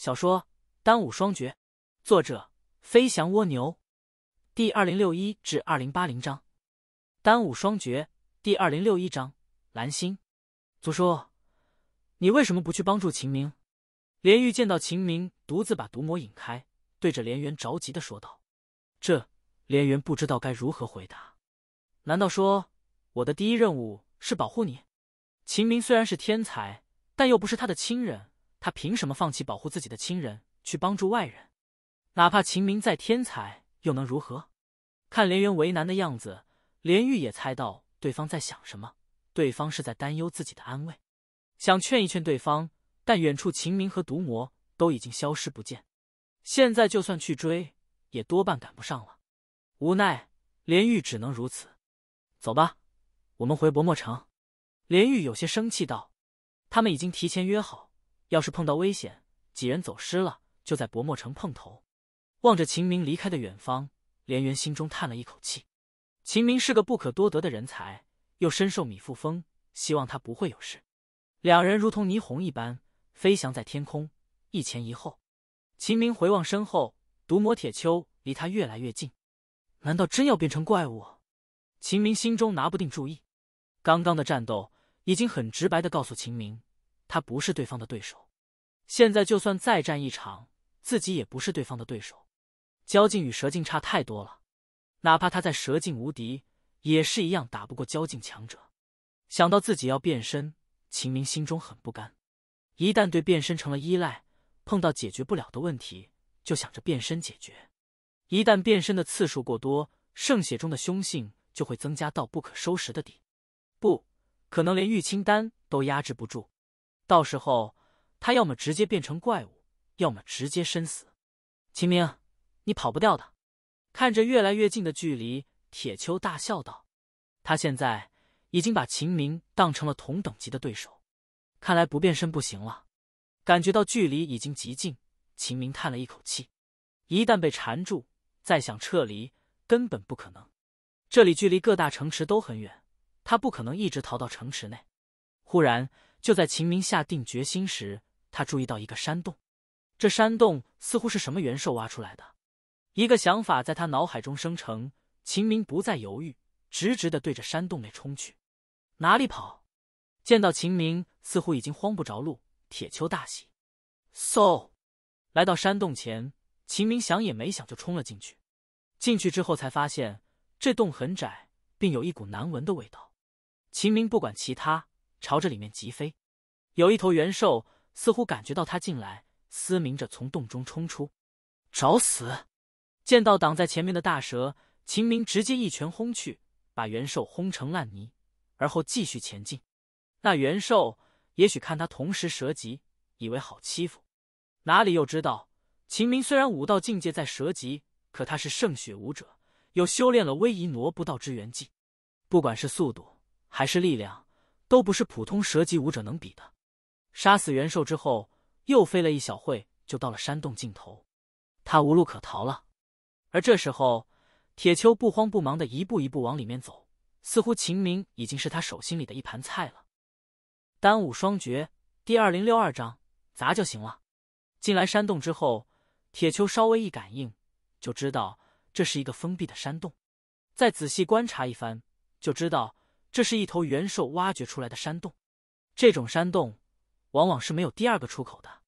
小说《单武双绝》，作者：飞翔蜗牛，第二零六一至二零八零章《单武双绝》第二零六一章：蓝星，族叔，你为什么不去帮助秦明？连玉见到秦明独自把毒魔引开，对着连元着急的说道：“这……”连元不知道该如何回答。难道说我的第一任务是保护你？秦明虽然是天才，但又不是他的亲人。他凭什么放弃保护自己的亲人去帮助外人？哪怕秦明再天才，又能如何？看连元为难的样子，连玉也猜到对方在想什么。对方是在担忧自己的安危，想劝一劝对方。但远处秦明和毒魔都已经消失不见，现在就算去追，也多半赶不上了。无奈，连玉只能如此。走吧，我们回薄墨城。连玉有些生气道：“他们已经提前约好。”要是碰到危险，几人走失了，就在薄墨城碰头。望着秦明离开的远方，连元心中叹了一口气。秦明是个不可多得的人才，又深受米富风，希望他不会有事。两人如同霓虹一般，飞翔在天空，一前一后。秦明回望身后，毒魔铁丘离他越来越近。难道真要变成怪物？秦明心中拿不定主意。刚刚的战斗已经很直白的告诉秦明。他不是对方的对手，现在就算再战一场，自己也不是对方的对手。焦劲与蛇劲差太多了，哪怕他在蛇境无敌，也是一样打不过焦劲强者。想到自己要变身，秦明心中很不甘。一旦对变身成了依赖，碰到解决不了的问题，就想着变身解决。一旦变身的次数过多，圣血中的凶性就会增加到不可收拾的地步，可能连玉清丹都压制不住。到时候他要么直接变成怪物，要么直接身死。秦明，你跑不掉的！看着越来越近的距离，铁秋大笑道：“他现在已经把秦明当成了同等级的对手，看来不变身不行了。”感觉到距离已经极近，秦明叹了一口气：“一旦被缠住，再想撤离根本不可能。这里距离各大城池都很远，他不可能一直逃到城池内。”忽然。就在秦明下定决心时，他注意到一个山洞，这山洞似乎是什么元兽挖出来的。一个想法在他脑海中生成，秦明不再犹豫，直直的对着山洞内冲去。哪里跑？见到秦明，似乎已经慌不着路。铁锹大喜，嗖，来到山洞前，秦明想也没想就冲了进去。进去之后才发现，这洞很窄，并有一股难闻的味道。秦明不管其他。朝着里面疾飞，有一头元兽似乎感觉到他进来，嘶鸣着从洞中冲出，找死！见到挡在前面的大蛇，秦明直接一拳轰去，把元兽轰成烂泥，而后继续前进。那元兽也许看他同时蛇级，以为好欺负，哪里又知道秦明虽然武道境界在蛇级，可他是圣血武者，又修炼了威仪挪不道之元技，不管是速度还是力量。都不是普通蛇级武者能比的。杀死元兽之后，又飞了一小会，就到了山洞尽头，他无路可逃了。而这时候，铁球不慌不忙的一步一步往里面走，似乎秦明已经是他手心里的一盘菜了。单武双绝第二零六二章砸就行了。进来山洞之后，铁球稍微一感应，就知道这是一个封闭的山洞，再仔细观察一番，就知道。这是一头元兽挖掘出来的山洞，这种山洞往往是没有第二个出口的，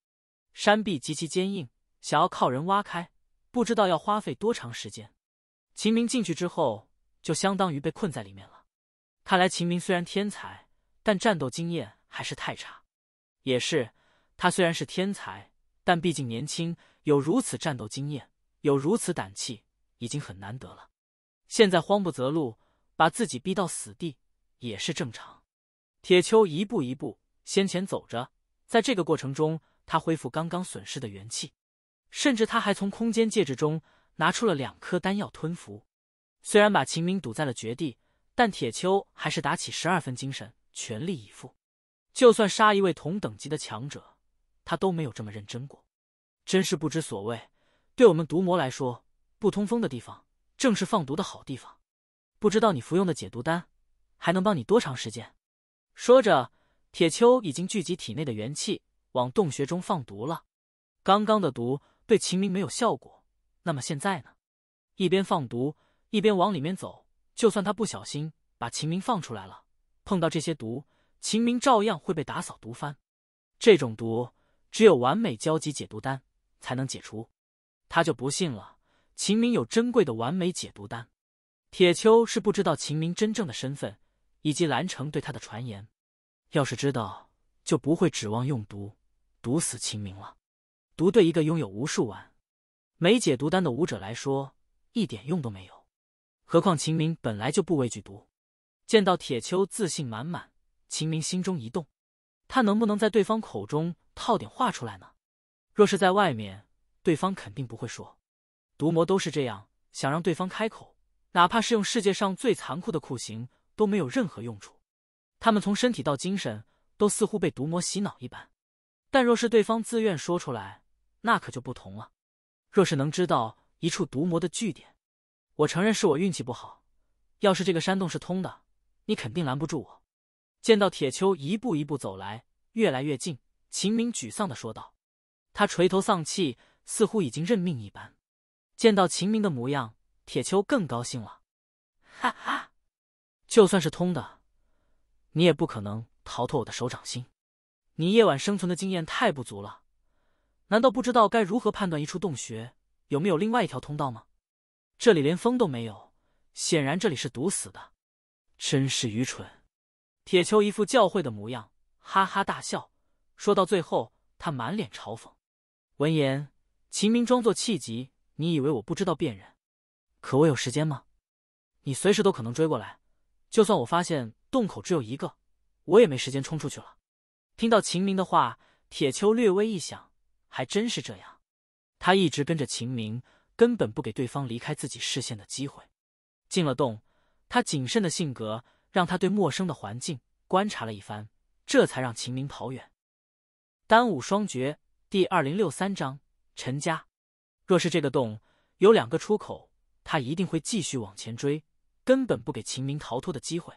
山壁极其坚硬，想要靠人挖开，不知道要花费多长时间。秦明进去之后，就相当于被困在里面了。看来秦明虽然天才，但战斗经验还是太差。也是他虽然是天才，但毕竟年轻，有如此战斗经验，有如此胆气，已经很难得了。现在慌不择路，把自己逼到死地。也是正常。铁秋一步一步先前走着，在这个过程中，他恢复刚刚损失的元气，甚至他还从空间戒指中拿出了两颗丹药吞服。虽然把秦明堵在了绝地，但铁秋还是打起十二分精神，全力以赴。就算杀一位同等级的强者，他都没有这么认真过。真是不知所谓。对我们毒魔来说，不通风的地方正是放毒的好地方。不知道你服用的解毒丹？还能帮你多长时间？说着，铁锹已经聚集体内的元气，往洞穴中放毒了。刚刚的毒对秦明没有效果，那么现在呢？一边放毒一边往里面走，就算他不小心把秦明放出来了，碰到这些毒，秦明照样会被打扫毒翻。这种毒只有完美交集解毒丹才能解除，他就不信了。秦明有珍贵的完美解毒丹，铁锹是不知道秦明真正的身份。以及兰城对他的传言，要是知道，就不会指望用毒毒死秦明了。毒对一个拥有无数丸、没解毒丹的武者来说，一点用都没有。何况秦明本来就不畏惧毒。见到铁锹自信满满，秦明心中一动，他能不能在对方口中套点话出来呢？若是在外面，对方肯定不会说。毒魔都是这样，想让对方开口，哪怕是用世界上最残酷的酷刑。都没有任何用处，他们从身体到精神都似乎被毒魔洗脑一般。但若是对方自愿说出来，那可就不同了。若是能知道一处毒魔的据点，我承认是我运气不好。要是这个山洞是通的，你肯定拦不住我。见到铁秋一步一步走来，越来越近，秦明沮丧的说道，他垂头丧气，似乎已经认命一般。见到秦明的模样，铁秋更高兴了，哈哈。就算是通的，你也不可能逃脱我的手掌心。你夜晚生存的经验太不足了，难道不知道该如何判断一处洞穴有没有另外一条通道吗？这里连风都没有，显然这里是堵死的。真是愚蠢！铁球一副教诲的模样，哈哈大笑。说到最后，他满脸嘲讽。闻言，秦明装作气急：“你以为我不知道辨认？可我有时间吗？你随时都可能追过来。”就算我发现洞口只有一个，我也没时间冲出去了。听到秦明的话，铁锹略微一想，还真是这样。他一直跟着秦明，根本不给对方离开自己视线的机会。进了洞，他谨慎的性格让他对陌生的环境观察了一番，这才让秦明跑远。《单武双绝》第二零六三章：陈家。若是这个洞有两个出口，他一定会继续往前追。根本不给秦明逃脱的机会。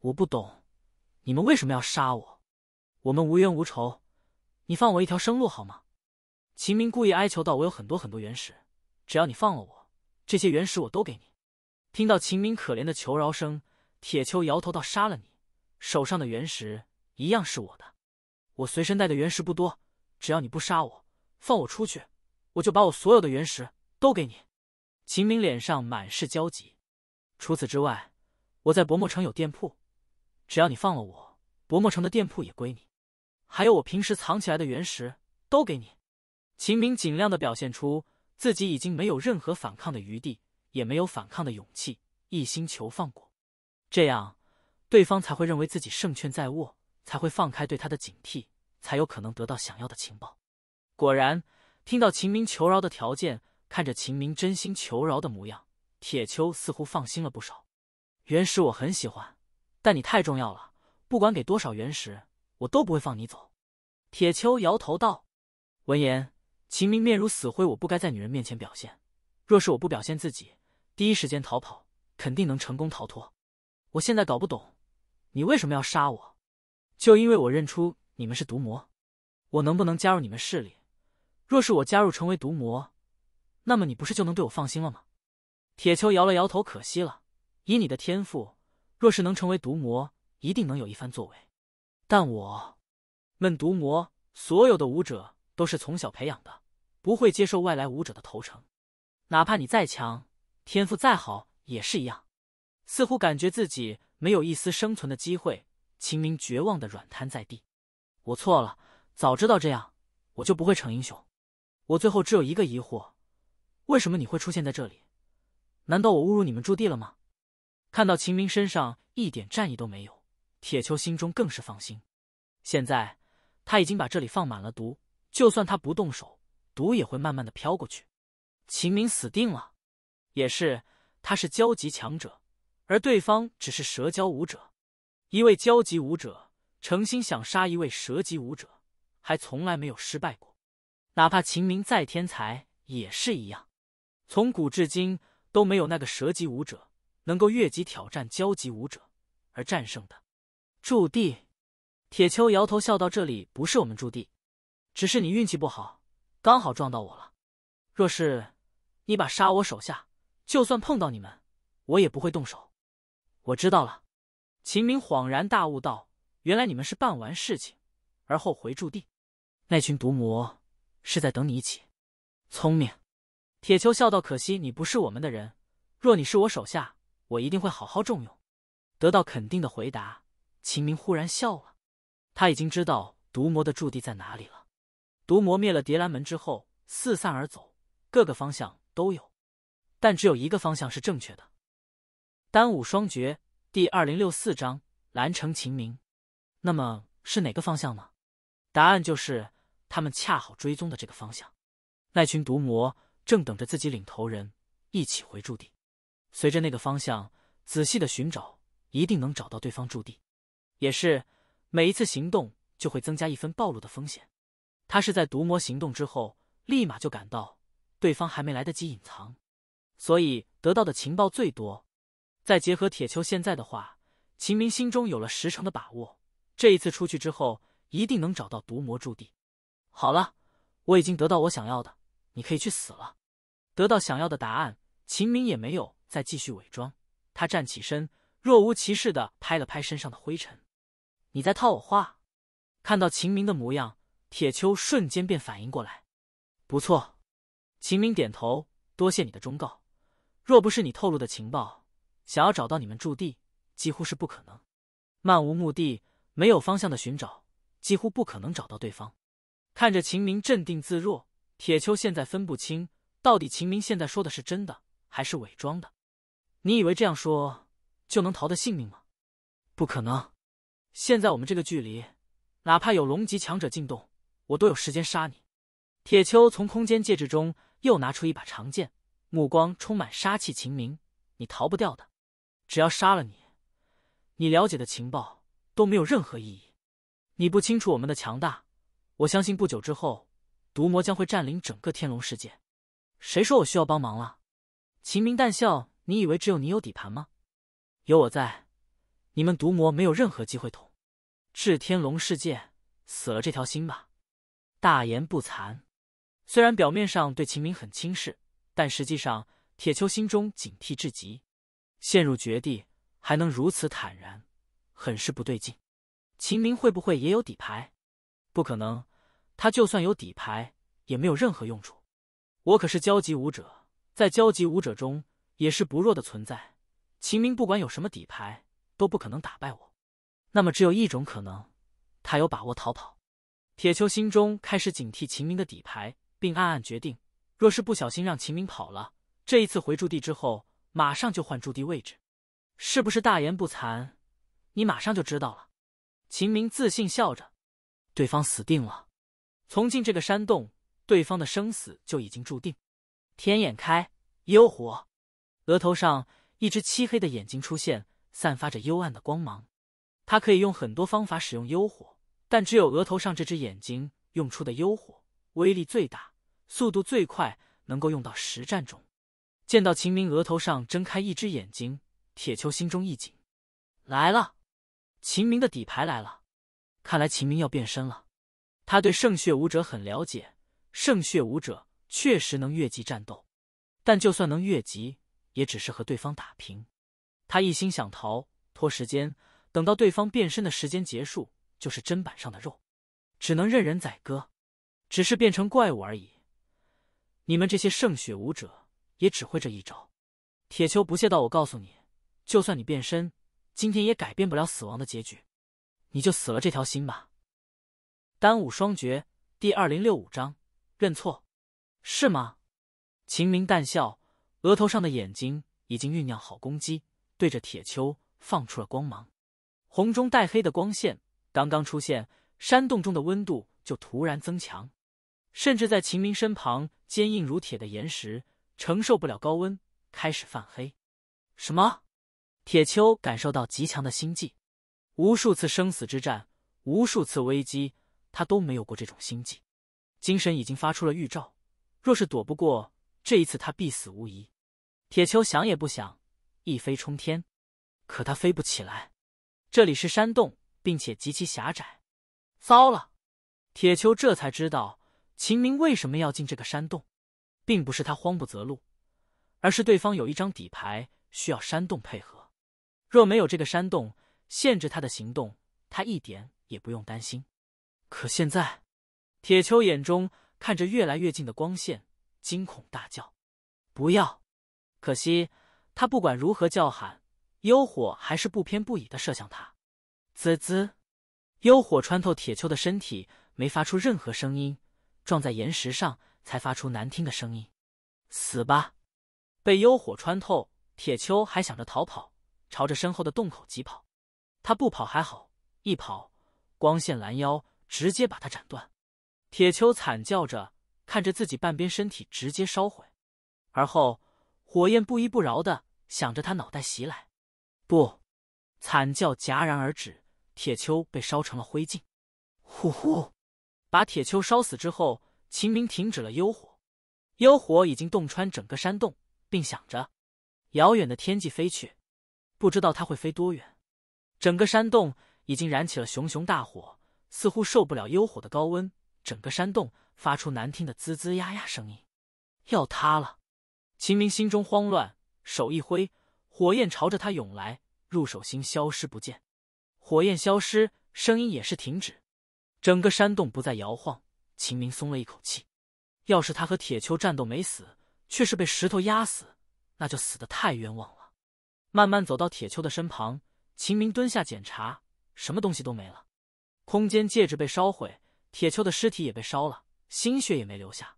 我不懂，你们为什么要杀我？我们无冤无仇，你放我一条生路好吗？秦明故意哀求道：“我有很多很多原石，只要你放了我，这些原石我都给你。”听到秦明可怜的求饶声，铁锹摇头道：“杀了你，手上的原石一样是我的。我随身带的原石不多，只要你不杀我，放我出去，我就把我所有的原石都给你。”秦明脸上满是焦急。除此之外，我在薄墨城有店铺，只要你放了我，薄墨城的店铺也归你，还有我平时藏起来的原石都给你。秦明尽量的表现出自己已经没有任何反抗的余地，也没有反抗的勇气，一心求放过，这样对方才会认为自己胜券在握，才会放开对他的警惕，才有可能得到想要的情报。果然，听到秦明求饶的条件，看着秦明真心求饶的模样。铁丘似乎放心了不少，原石我很喜欢，但你太重要了，不管给多少原石，我都不会放你走。铁丘摇头道。闻言，秦明面如死灰。我不该在女人面前表现，若是我不表现自己，第一时间逃跑，肯定能成功逃脱。我现在搞不懂，你为什么要杀我？就因为我认出你们是毒魔。我能不能加入你们势力？若是我加入成为毒魔，那么你不是就能对我放心了吗？铁球摇了摇头，可惜了，以你的天赋，若是能成为毒魔，一定能有一番作为。但我们毒魔所有的武者都是从小培养的，不会接受外来武者的投诚，哪怕你再强，天赋再好也是一样。似乎感觉自己没有一丝生存的机会，秦明绝望的软瘫在地。我错了，早知道这样，我就不会逞英雄。我最后只有一个疑惑，为什么你会出现在这里？难道我侮辱你们驻地了吗？看到秦明身上一点战意都没有，铁球心中更是放心。现在他已经把这里放满了毒，就算他不动手，毒也会慢慢的飘过去。秦明死定了。也是，他是交级强者，而对方只是蛇交武者。一位交级武者诚心想杀一位蛇级武者，还从来没有失败过。哪怕秦明再天才也是一样。从古至今。都没有那个蛇级武者能够越级挑战蛟级武者而战胜的驻地。铁秋摇头笑道：“这里不是我们驻地，只是你运气不好，刚好撞到我了。若是你把杀我手下，就算碰到你们，我也不会动手。”我知道了。秦明恍然大悟道：“原来你们是办完事情，而后回驻地。那群毒魔是在等你一起，聪明。”铁球笑道：“可惜你不是我们的人，若你是我手下，我一定会好好重用。”得到肯定的回答，秦明忽然笑了。他已经知道毒魔的驻地在哪里了。毒魔灭了蝶兰门之后，四散而走，各个方向都有，但只有一个方向是正确的。《单武双绝》第二零六四章：兰城秦明。那么是哪个方向呢？答案就是他们恰好追踪的这个方向。那群毒魔。正等着自己领头人一起回驻地，随着那个方向仔细的寻找，一定能找到对方驻地。也是每一次行动就会增加一分暴露的风险。他是在毒魔行动之后立马就赶到，对方还没来得及隐藏，所以得到的情报最多。再结合铁锹现在的话，秦明心中有了十成的把握，这一次出去之后一定能找到毒魔驻地。好了，我已经得到我想要的。你可以去死了。得到想要的答案，秦明也没有再继续伪装。他站起身，若无其事的拍了拍身上的灰尘。你在套我话？看到秦明的模样，铁秋瞬间便反应过来。不错。秦明点头，多谢你的忠告。若不是你透露的情报，想要找到你们驻地，几乎是不可能。漫无目的、没有方向的寻找，几乎不可能找到对方。看着秦明镇定自若。铁丘现在分不清，到底秦明现在说的是真的还是伪装的？你以为这样说就能逃得性命吗？不可能！现在我们这个距离，哪怕有龙级强者进洞，我都有时间杀你。铁丘从空间戒指中又拿出一把长剑，目光充满杀气。秦明，你逃不掉的！只要杀了你，你了解的情报都没有任何意义。你不清楚我们的强大，我相信不久之后。毒魔将会占领整个天龙世界，谁说我需要帮忙了？秦明淡笑，你以为只有你有底盘吗？有我在，你们毒魔没有任何机会捅。治天龙世界，死了这条心吧！大言不惭。虽然表面上对秦明很轻视，但实际上铁丘心中警惕至极。陷入绝地还能如此坦然，很是不对劲。秦明会不会也有底牌？不可能。他就算有底牌，也没有任何用处。我可是交级武者，在交级武者中也是不弱的存在。秦明不管有什么底牌，都不可能打败我。那么只有一种可能，他有把握逃跑。铁球心中开始警惕秦明的底牌，并暗暗决定，若是不小心让秦明跑了，这一次回驻地之后，马上就换驻地位置。是不是大言不惭？你马上就知道了。秦明自信笑着，对方死定了。从进这个山洞，对方的生死就已经注定。天眼开，幽火。额头上一只漆黑的眼睛出现，散发着幽暗的光芒。他可以用很多方法使用幽火，但只有额头上这只眼睛用出的幽火威力最大，速度最快，能够用到实战中。见到秦明额头上睁开一只眼睛，铁丘心中一紧，来了，秦明的底牌来了，看来秦明要变身了。他对圣血武者很了解，圣血武者确实能越级战斗，但就算能越级，也只是和对方打平。他一心想逃，拖时间，等到对方变身的时间结束，就是砧板上的肉，只能任人宰割。只是变成怪物而已，你们这些圣血武者也只会这一招。铁球不屑道：“我告诉你，就算你变身，今天也改变不了死亡的结局，你就死了这条心吧。”丹武双绝》第二零六五章，认错，是吗？秦明淡笑，额头上的眼睛已经酝酿好攻击，对着铁丘放出了光芒。红中带黑的光线刚刚出现，山洞中的温度就突然增强，甚至在秦明身旁坚硬如铁的岩石承受不了高温，开始泛黑。什么？铁丘感受到极强的心悸，无数次生死之战，无数次危机。他都没有过这种心计，精神已经发出了预兆。若是躲不过，这一次他必死无疑。铁球想也不想，一飞冲天。可他飞不起来，这里是山洞，并且极其狭窄。糟了！铁球这才知道秦明为什么要进这个山洞，并不是他慌不择路，而是对方有一张底牌需要山洞配合。若没有这个山洞限制他的行动，他一点也不用担心。可现在，铁球眼中看着越来越近的光线，惊恐大叫：“不要！”可惜他不管如何叫喊，幽火还是不偏不倚的射向他。滋滋，幽火穿透铁球的身体，没发出任何声音，撞在岩石上才发出难听的声音。死吧！被幽火穿透，铁锹还想着逃跑，朝着身后的洞口疾跑。他不跑还好，一跑，光线拦腰。直接把他斩断，铁丘惨叫着看着自己半边身体直接烧毁，而后火焰不依不饶的想着他脑袋袭来，不，惨叫戛然而止，铁锹被烧成了灰烬。呼呼，把铁锹烧死之后，秦明停止了幽火，幽火已经洞穿整个山洞，并想着遥远的天际飞去，不知道它会飞多远。整个山洞已经燃起了熊熊大火。似乎受不了幽火的高温，整个山洞发出难听的滋滋呀呀声音，要塌了。秦明心中慌乱，手一挥，火焰朝着他涌来，入手心消失不见。火焰消失，声音也是停止，整个山洞不再摇晃。秦明松了一口气。要是他和铁丘战斗没死，却是被石头压死，那就死的太冤枉了。慢慢走到铁丘的身旁，秦明蹲下检查，什么东西都没了。空间戒指被烧毁，铁锹的尸体也被烧了，心血也没留下。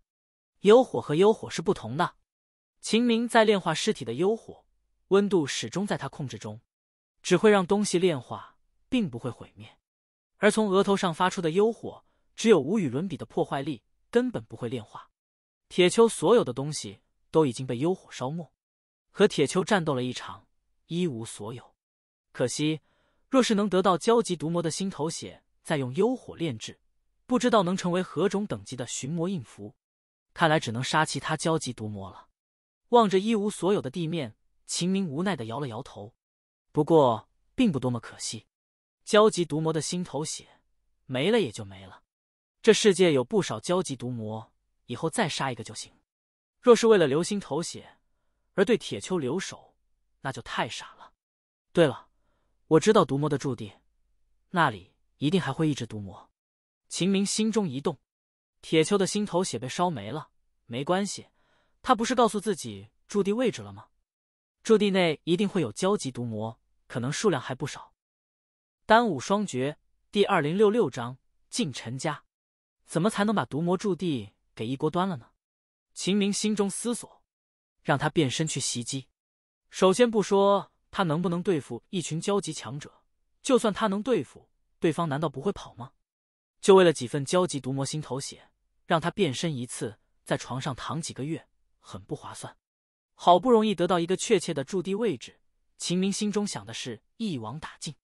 幽火和幽火是不同的。秦明在炼化尸体的幽火，温度始终在他控制中，只会让东西炼化，并不会毁灭。而从额头上发出的幽火，只有无与伦比的破坏力，根本不会炼化。铁锹所有的东西都已经被幽火烧没，和铁锹战斗了一场，一无所有。可惜，若是能得到焦急毒魔的心头血。再用幽火炼制，不知道能成为何种等级的寻魔印符。看来只能杀其他交集毒魔了。望着一无所有的地面，秦明无奈的摇了摇头。不过，并不多么可惜。交集毒魔的心头血没了也就没了。这世界有不少交集毒魔，以后再杀一个就行。若是为了留心头血而对铁丘留手，那就太傻了。对了，我知道毒魔的驻地，那里。一定还会一直毒魔，秦明心中一动，铁秋的心头血被烧没了，没关系，他不是告诉自己驻地位置了吗？驻地内一定会有交集毒魔，可能数量还不少。《单武双绝》第二零六六章：进陈家，怎么才能把毒魔驻地给一锅端了呢？秦明心中思索，让他变身去袭击。首先不说他能不能对付一群交集强者，就算他能对付。对方难道不会跑吗？就为了几份焦急毒魔心头血，让他变身一次，在床上躺几个月，很不划算。好不容易得到一个确切的驻地位置，秦明心中想的是：一网打尽，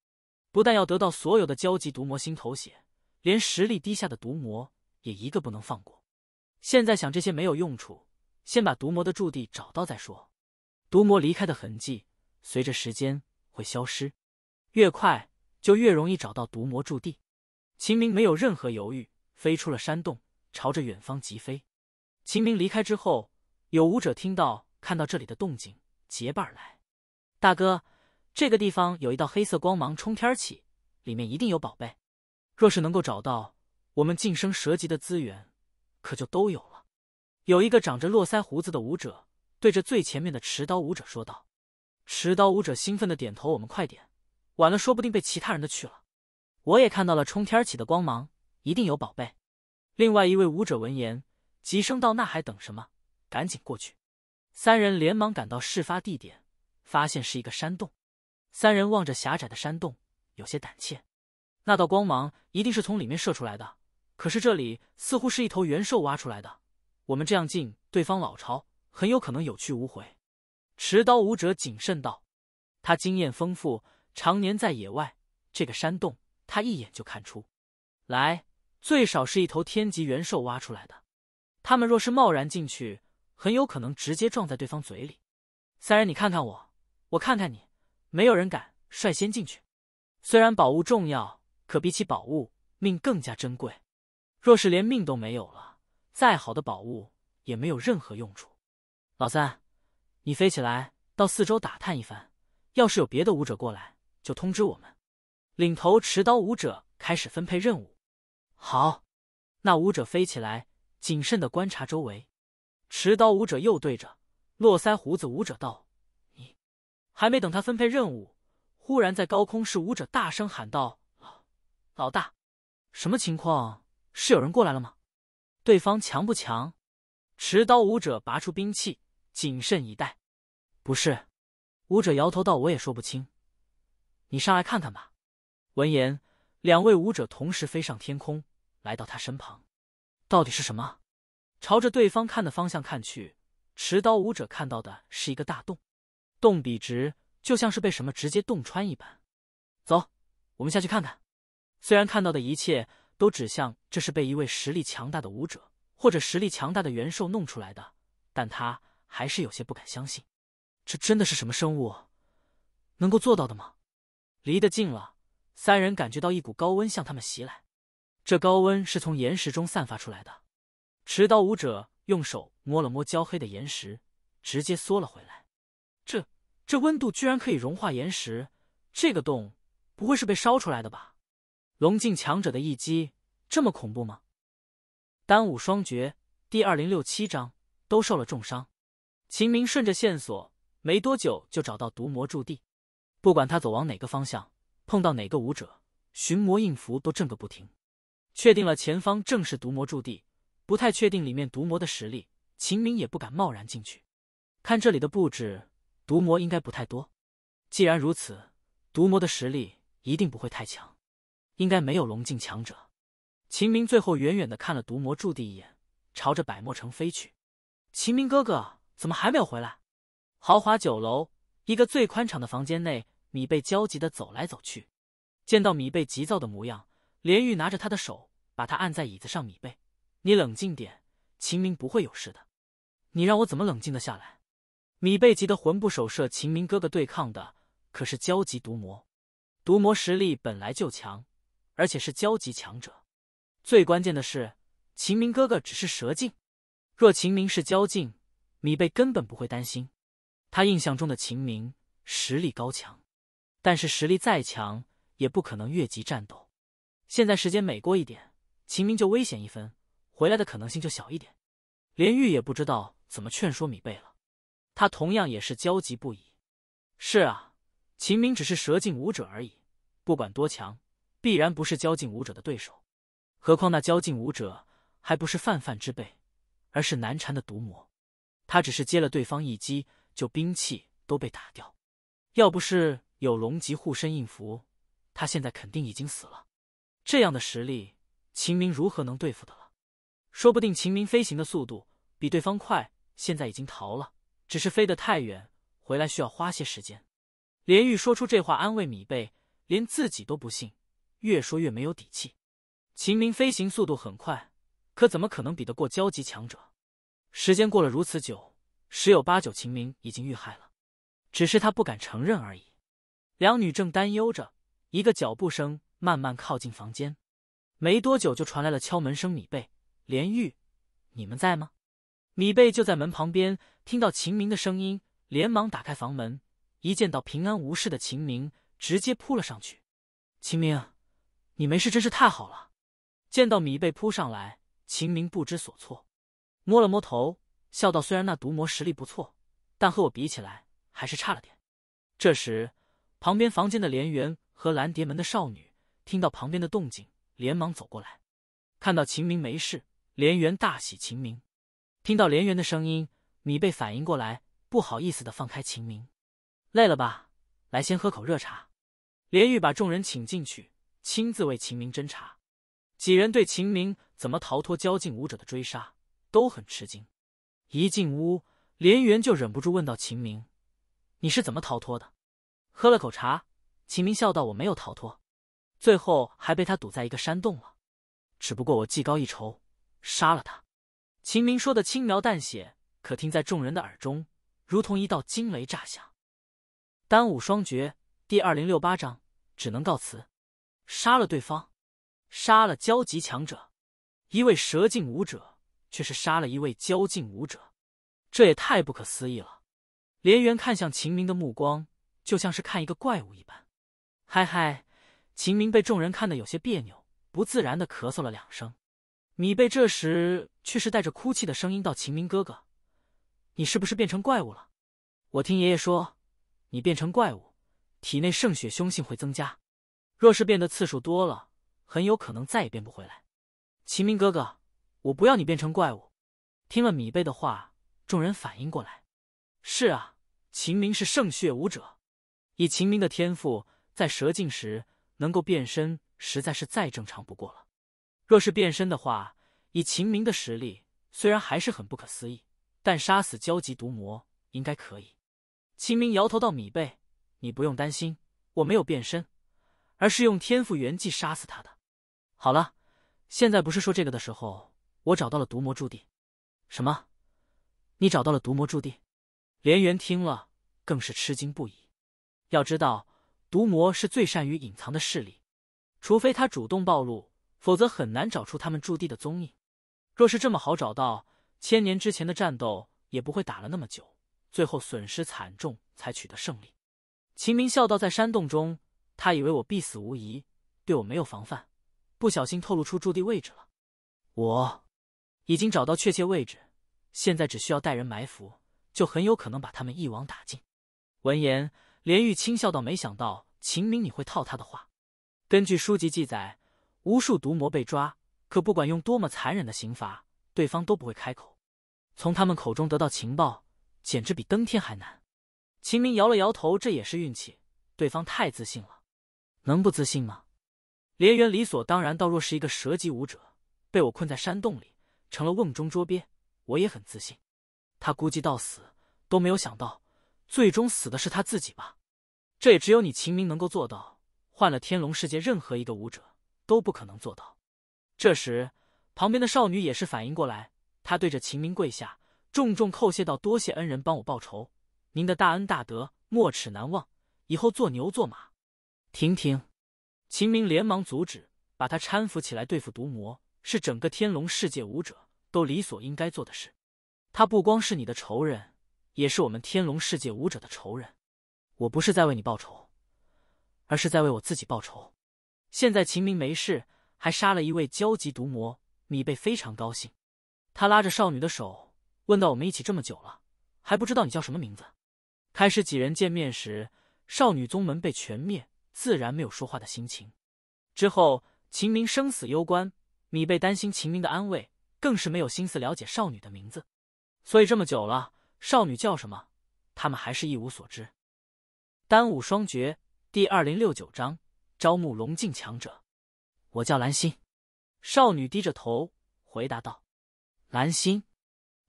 不但要得到所有的焦急毒魔心头血，连实力低下的毒魔也一个不能放过。现在想这些没有用处，先把毒魔的驻地找到再说。毒魔离开的痕迹，随着时间会消失，越快。就越容易找到毒魔驻地。秦明没有任何犹豫，飞出了山洞，朝着远方疾飞。秦明离开之后，有舞者听到看到这里的动静，结伴来。大哥，这个地方有一道黑色光芒冲天起，里面一定有宝贝。若是能够找到，我们晋升蛇级的资源，可就都有了。有一个长着络腮胡子的舞者对着最前面的持刀舞者说道：“持刀舞者兴奋的点头，我们快点。”晚了，说不定被其他人的去了。我也看到了冲天而起的光芒，一定有宝贝。另外一位武者闻言急声道：“那还等什么？赶紧过去！”三人连忙赶到事发地点，发现是一个山洞。三人望着狭窄的山洞，有些胆怯。那道光芒一定是从里面射出来的，可是这里似乎是一头元兽挖出来的。我们这样进对方老巢，很有可能有去无回。持刀武者谨慎道：“他经验丰富。”常年在野外，这个山洞他一眼就看出，来最少是一头天级元兽挖出来的。他们若是贸然进去，很有可能直接撞在对方嘴里。三人，你看看我，我看看你，没有人敢率先进去。虽然宝物重要，可比起宝物，命更加珍贵。若是连命都没有了，再好的宝物也没有任何用处。老三，你飞起来到四周打探一番，要是有别的武者过来。就通知我们，领头持刀舞者开始分配任务。好，那舞者飞起来，谨慎的观察周围。持刀舞者又对着络腮胡子舞者道：“你还没等他分配任务，忽然在高空是舞者大声喊道：老老大，什么情况？是有人过来了吗？对方强不强？”持刀舞者拔出兵器，谨慎以待。不是，舞者摇头道：“我也说不清。”你上来看看吧。闻言，两位武者同时飞上天空，来到他身旁。到底是什么？朝着对方看的方向看去，持刀武者看到的是一个大洞，洞笔直，就像是被什么直接洞穿一般。走，我们下去看看。虽然看到的一切都指向这是被一位实力强大的武者或者实力强大的元兽弄出来的，但他还是有些不敢相信，这真的是什么生物能够做到的吗？离得近了，三人感觉到一股高温向他们袭来，这高温是从岩石中散发出来的。持刀武者用手摸了摸焦黑的岩石，直接缩了回来。这这温度居然可以融化岩石，这个洞不会是被烧出来的吧？龙境强者的一击这么恐怖吗？《单武双绝》第二零六七章，都受了重伤。秦明顺着线索，没多久就找到毒魔驻地。不管他走往哪个方向，碰到哪个舞者，寻魔印符都震个不停。确定了前方正是毒魔驻地，不太确定里面毒魔的实力，秦明也不敢贸然进去。看这里的布置，毒魔应该不太多。既然如此，毒魔的实力一定不会太强，应该没有龙境强者。秦明最后远远的看了毒魔驻地一眼，朝着百墨城飞去。秦明哥哥怎么还没有回来？豪华酒楼一个最宽敞的房间内。米贝焦急的走来走去，见到米贝急躁的模样，连玉拿着他的手，把他按在椅子上。米贝，你冷静点，秦明不会有事的。你让我怎么冷静的下来？米贝急得魂不守舍。秦明哥哥对抗的可是焦急毒魔，毒魔实力本来就强，而且是焦急强者。最关键的是，秦明哥哥只是蛇境，若秦明是焦境，米贝根本不会担心。他印象中的秦明实力高强。但是实力再强也不可能越级战斗。现在时间每过一点，秦明就危险一分，回来的可能性就小一点。连玉也不知道怎么劝说米贝了，他同样也是焦急不已。是啊，秦明只是蛇境武者而已，不管多强，必然不是交境武者的对手。何况那交境武者还不是泛泛之辈，而是难缠的毒魔。他只是接了对方一击，就兵器都被打掉。要不是……有龙级护身印符，他现在肯定已经死了。这样的实力，秦明如何能对付得了？说不定秦明飞行的速度比对方快，现在已经逃了，只是飞得太远，回来需要花些时间。连玉说出这话，安慰米贝，连自己都不信，越说越没有底气。秦明飞行速度很快，可怎么可能比得过交级强者？时间过了如此久，十有八九秦明已经遇害了，只是他不敢承认而已。两女正担忧着，一个脚步声慢慢靠近房间，没多久就传来了敲门声。米贝、莲玉，你们在吗？米贝就在门旁边，听到秦明的声音，连忙打开房门，一见到平安无事的秦明，直接扑了上去。秦明，你没事真是太好了！见到米贝扑上来，秦明不知所措，摸了摸头，笑道：“虽然那毒魔实力不错，但和我比起来还是差了点。”这时。旁边房间的莲园和蓝蝶门的少女听到旁边的动静，连忙走过来。看到秦明没事，莲园大喜。秦明听到莲园的声音，米贝反应过来，不好意思的放开秦明。累了吧？来，先喝口热茶。莲玉把众人请进去，亲自为秦明斟茶。几人对秦明怎么逃脱交尽武者的追杀都很吃惊。一进屋，莲园就忍不住问道：“秦明，你是怎么逃脱的？”喝了口茶，秦明笑道：“我没有逃脱，最后还被他堵在一个山洞了。只不过我技高一筹，杀了他。”秦明说的轻描淡写，可听在众人的耳中，如同一道惊雷炸响。《单武双绝》第二零六八章，只能告辞。杀了对方，杀了交级强者，一位蛇境武者，却是杀了一位交境武者，这也太不可思议了。连元看向秦明的目光。就像是看一个怪物一般，嗨嗨！秦明被众人看得有些别扭，不自然的咳嗽了两声。米贝这时却是带着哭泣的声音道：“秦明哥哥，你是不是变成怪物了？我听爷爷说，你变成怪物，体内圣血凶性会增加，若是变得次数多了，很有可能再也变不回来。”秦明哥哥，我不要你变成怪物！听了米贝的话，众人反应过来：“是啊，秦明是圣血武者。”以秦明的天赋，在蛇境时能够变身，实在是再正常不过了。若是变身的话，以秦明的实力，虽然还是很不可思议，但杀死焦急毒魔应该可以。秦明摇头道：“米贝，你不用担心，我没有变身，而是用天赋元技杀死他的。好了，现在不是说这个的时候，我找到了毒魔驻地。”“什么？你找到了毒魔驻地？”连元听了更是吃惊不已。要知道，毒魔是最善于隐藏的势力，除非他主动暴露，否则很难找出他们驻地的踪影。若是这么好找到，千年之前的战斗也不会打了那么久，最后损失惨重才取得胜利。秦明笑道：“在山洞中，他以为我必死无疑，对我没有防范，不小心透露出驻地位置了。我已经找到确切位置，现在只需要带人埋伏，就很有可能把他们一网打尽。”闻言。连玉轻笑道：“没想到秦明，你会套他的话。根据书籍记载，无数毒魔被抓，可不管用多么残忍的刑罚，对方都不会开口。从他们口中得到情报，简直比登天还难。”秦明摇了摇头：“这也是运气。对方太自信了，能不自信吗？”连元理所当然道：“若是一个蛇级武者被我困在山洞里，成了瓮中捉鳖，我也很自信。他估计到死都没有想到。”最终死的是他自己吧？这也只有你秦明能够做到，换了天龙世界任何一个武者都不可能做到。这时，旁边的少女也是反应过来，她对着秦明跪下，重重叩谢道：“多谢恩人帮我报仇，您的大恩大德，没齿难忘，以后做牛做马。”婷婷，秦明连忙阻止，把他搀扶起来。对付毒魔，是整个天龙世界武者都理所应该做的事。他不光是你的仇人。也是我们天龙世界武者的仇人，我不是在为你报仇，而是在为我自己报仇。现在秦明没事，还杀了一位交急毒魔，米贝非常高兴。他拉着少女的手，问到：“我们一起这么久了，还不知道你叫什么名字？”开始几人见面时，少女宗门被全灭，自然没有说话的心情。之后秦明生死攸关，米贝担心秦明的安危，更是没有心思了解少女的名字。所以这么久了。少女叫什么？他们还是一无所知。《丹武双绝》第二零六九章：招募龙境强者。我叫兰心。少女低着头回答道：“兰心。”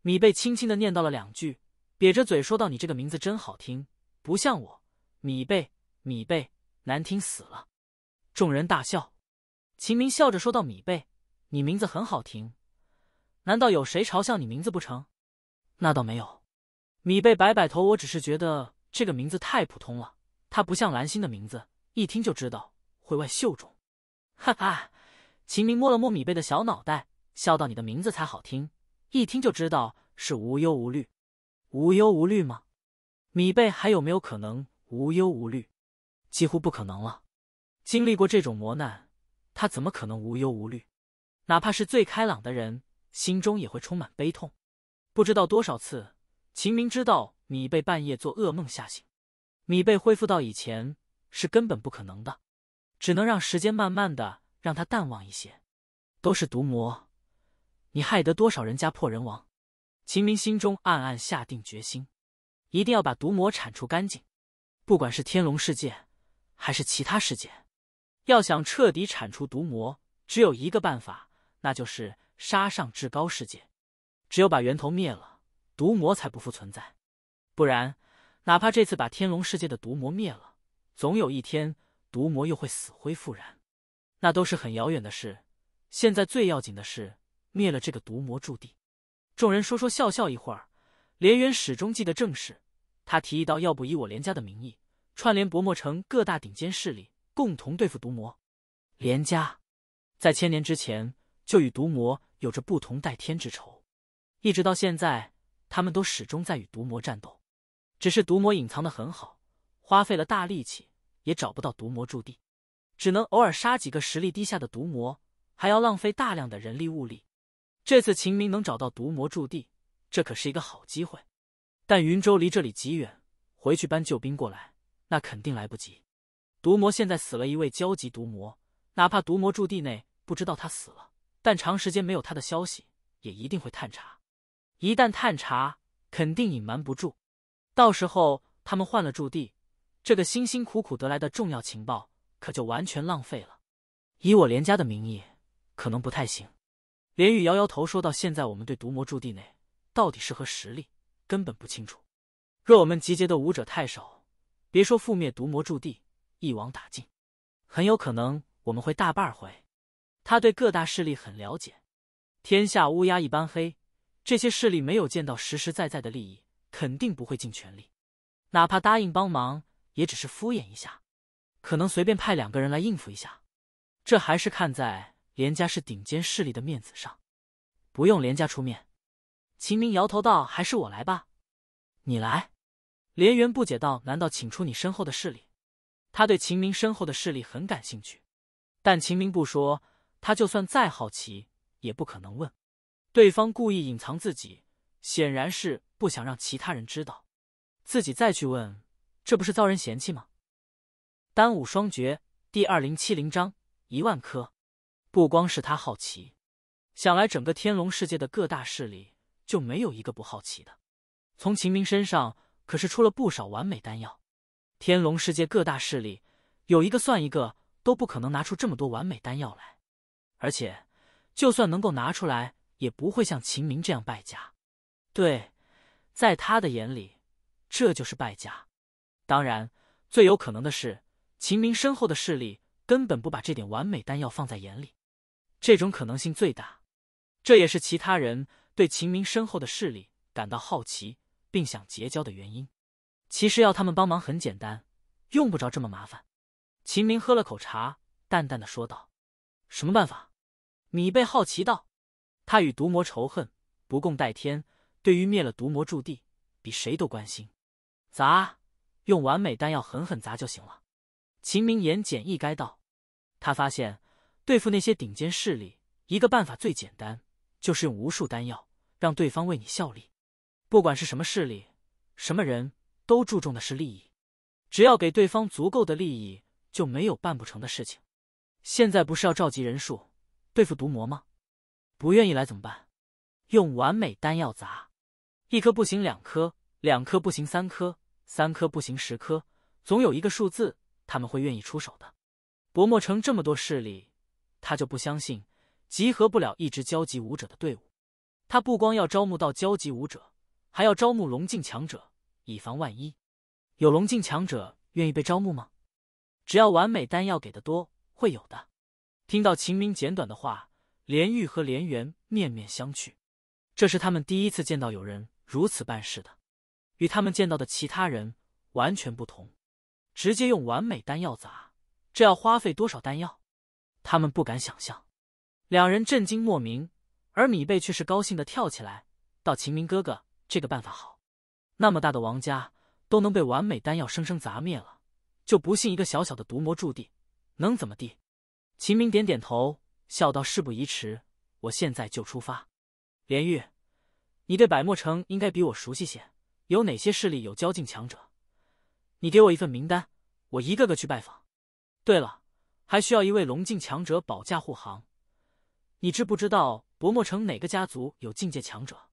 米贝轻轻的念叨了两句，瘪着嘴说道：“你这个名字真好听，不像我米贝米贝，难听死了。”众人大笑。秦明笑着说道：“米贝，你名字很好听，难道有谁嘲笑你名字不成？那倒没有。”米贝摆摆头，我只是觉得这个名字太普通了，它不像蓝星的名字，一听就知道会外秀中。哈哈，秦明摸了摸米贝的小脑袋，笑到：“你的名字才好听，一听就知道是无忧无虑。”无忧无虑吗？米贝还有没有可能无忧无虑？几乎不可能了。经历过这种磨难，他怎么可能无忧无虑？哪怕是最开朗的人，心中也会充满悲痛。不知道多少次。秦明知道米贝半夜做噩梦吓醒，米贝恢复到以前是根本不可能的，只能让时间慢慢的让他淡忘一些。都是毒魔，你害得多少人家破人亡？秦明心中暗暗下定决心，一定要把毒魔铲除干净。不管是天龙世界，还是其他世界，要想彻底铲除毒魔，只有一个办法，那就是杀上至高世界，只有把源头灭了。毒魔才不复存在，不然，哪怕这次把天龙世界的毒魔灭了，总有一天毒魔又会死灰复燃。那都是很遥远的事。现在最要紧的是灭了这个毒魔驻地。众人说说笑笑一会儿，连元始终记得正事。他提议到：“要不以我连家的名义，串联薄墨城各大顶尖势力，共同对付毒魔。”连家在千年之前就与毒魔有着不同代天之仇，一直到现在。他们都始终在与毒魔战斗，只是毒魔隐藏的很好，花费了大力气也找不到毒魔驻地，只能偶尔杀几个实力低下的毒魔，还要浪费大量的人力物力。这次秦明能找到毒魔驻地，这可是一个好机会。但云州离这里极远，回去搬救兵过来，那肯定来不及。毒魔现在死了一位焦急毒魔，哪怕毒魔驻地内不知道他死了，但长时间没有他的消息，也一定会探查。一旦探查，肯定隐瞒不住。到时候他们换了驻地，这个辛辛苦苦得来的重要情报可就完全浪费了。以我连家的名义，可能不太行。连玉摇摇头说道：“现在我们对毒魔驻地内到底是何实力，根本不清楚。若我们集结的武者太少，别说覆灭毒魔驻地，一网打尽，很有可能我们会大败回。”他对各大势力很了解，天下乌鸦一般黑。这些势力没有见到实实在在的利益，肯定不会尽全力。哪怕答应帮忙，也只是敷衍一下，可能随便派两个人来应付一下。这还是看在连家是顶尖势力的面子上，不用连家出面。秦明摇头道：“还是我来吧。”“你来？”连元不解道：“难道请出你身后的势力？”他对秦明身后的势力很感兴趣，但秦明不说，他就算再好奇，也不可能问。对方故意隐藏自己，显然是不想让其他人知道。自己再去问，这不是遭人嫌弃吗？《丹武双绝》第二零七零章一万颗，不光是他好奇，想来整个天龙世界的各大势力就没有一个不好奇的。从秦明身上可是出了不少完美丹药，天龙世界各大势力有一个算一个，都不可能拿出这么多完美丹药来。而且，就算能够拿出来，也不会像秦明这样败家。对，在他的眼里，这就是败家。当然，最有可能的是，秦明身后的势力根本不把这点完美丹药放在眼里，这种可能性最大。这也是其他人对秦明身后的势力感到好奇并想结交的原因。其实要他们帮忙很简单，用不着这么麻烦。秦明喝了口茶，淡淡的说道：“什么办法？”米贝好奇道。他与毒魔仇恨不共戴天，对于灭了毒魔驻地，比谁都关心。砸，用完美丹药狠狠砸就行了。秦明言简意赅道。他发现对付那些顶尖势力，一个办法最简单，就是用无数丹药让对方为你效力。不管是什么势力，什么人都注重的是利益，只要给对方足够的利益，就没有办不成的事情。现在不是要召集人数对付毒魔吗？不愿意来怎么办？用完美丹药砸，一颗不行，两颗，两颗不行，三颗，三颗不行，十颗，总有一个数字他们会愿意出手的。薄墨城这么多势力，他就不相信集合不了一支交级武者的队伍。他不光要招募到交级武者，还要招募龙境强者，以防万一。有龙境强者愿意被招募吗？只要完美丹药给的多，会有的。听到秦明简短的话。连玉和连元面面相觑，这是他们第一次见到有人如此办事的，与他们见到的其他人完全不同。直接用完美丹药砸，这要花费多少丹药？他们不敢想象。两人震惊莫名，而米贝却是高兴的跳起来：“到秦明哥哥，这个办法好！那么大的王家都能被完美丹药生生砸灭了，就不信一个小小的毒魔驻地能怎么地？”秦明点点头。笑道：“事不宜迟，我现在就出发。”莲玉，你对百墨城应该比我熟悉些，有哪些势力有交境强者？你给我一份名单，我一个个去拜访。对了，还需要一位龙境强者保驾护航。你知不知道薄墨城哪个家族有境界强者？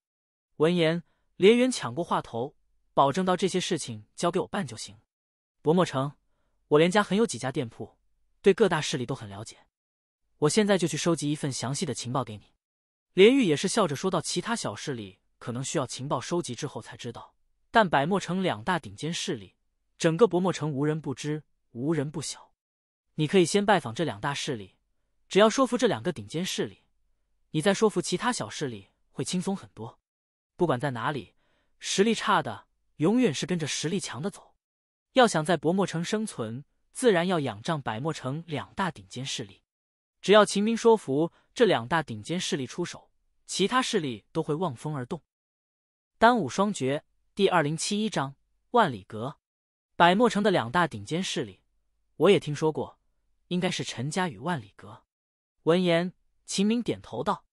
闻言，连元抢过话头，保证到：“这些事情交给我办就行。”薄墨城，我连家很有几家店铺，对各大势力都很了解。我现在就去收集一份详细的情报给你。连玉也是笑着说道：“其他小势力可能需要情报收集之后才知道，但百墨城两大顶尖势力，整个薄墨城无人不知，无人不晓。你可以先拜访这两大势力，只要说服这两个顶尖势力，你再说服其他小势力会轻松很多。不管在哪里，实力差的永远是跟着实力强的走。要想在薄墨城生存，自然要仰仗百墨城两大顶尖势力。”只要秦明说服这两大顶尖势力出手，其他势力都会望风而动。丹武双绝第二零七一章：万里阁、百墨城的两大顶尖势力，我也听说过，应该是陈家与万里阁。闻言，秦明点头道：“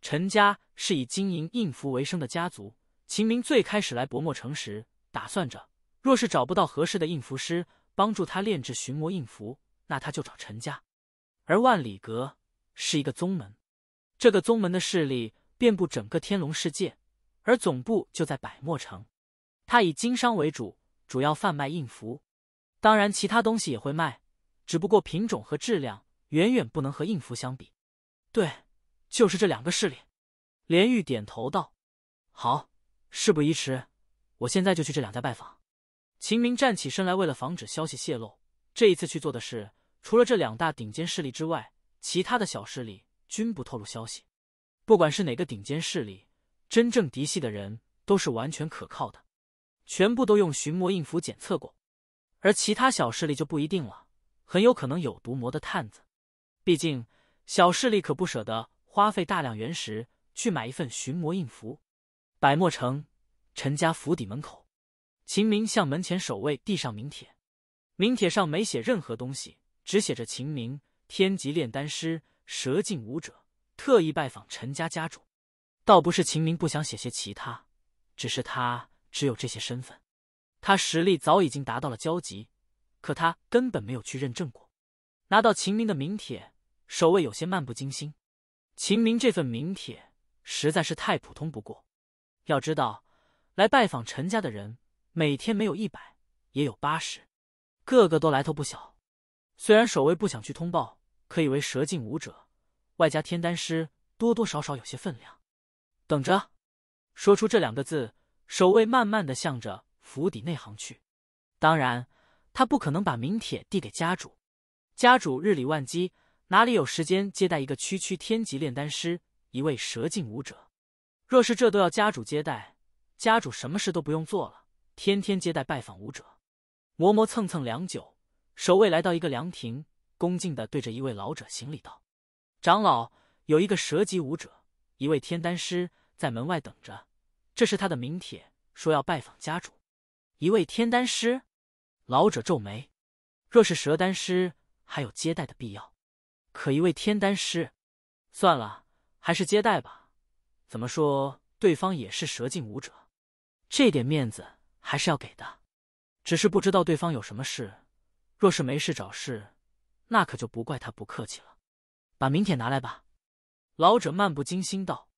陈家是以经营印符为生的家族。秦明最开始来薄墨城时，打算着若是找不到合适的印符师帮助他炼制寻魔印符，那他就找陈家。”而万里阁是一个宗门，这个宗门的势力遍布整个天龙世界，而总部就在百墨城。他以经商为主，主要贩卖硬符，当然其他东西也会卖，只不过品种和质量远远不能和硬符相比。对，就是这两个势力。连玉点头道：“好，事不宜迟，我现在就去这两家拜访。”秦明站起身来，为了防止消息泄露，这一次去做的是。除了这两大顶尖势力之外，其他的小势力均不透露消息。不管是哪个顶尖势力，真正嫡系的人都是完全可靠的，全部都用寻魔印符检测过。而其他小势力就不一定了，很有可能有毒魔的探子。毕竟小势力可不舍得花费大量原石去买一份寻魔印符。百墨城陈家府邸门口，秦明向门前守卫递上名帖，名帖上没写任何东西。只写着“秦明，天级炼丹师，蛇境武者，特意拜访陈家家主。”倒不是秦明不想写些其他，只是他只有这些身份。他实力早已经达到了交集，可他根本没有去认证过。拿到秦明的名帖，守卫有些漫不经心。秦明这份名帖实在是太普通不过。要知道，来拜访陈家的人，每天没有一百也有八十，个个都来头不小。虽然守卫不想去通报，可以为蛇境武者外加天丹师，多多少少有些分量。等着，说出这两个字，守卫慢慢的向着府邸内行去。当然，他不可能把名帖递给家主。家主日理万机，哪里有时间接待一个区区天级炼丹师？一位蛇境武者，若是这都要家主接待，家主什么事都不用做了，天天接待拜访武者，磨磨蹭蹭良久。守卫来到一个凉亭，恭敬的对着一位老者行礼道：“长老，有一个蛇级武者，一位天丹师在门外等着，这是他的名帖，说要拜访家主。”一位天丹师，老者皱眉：“若是蛇丹师，还有接待的必要，可一位天丹师，算了，还是接待吧。怎么说，对方也是蛇境武者，这点面子还是要给的。只是不知道对方有什么事。”若是没事找事，那可就不怪他不客气了。把名帖拿来吧。”老者漫不经心道。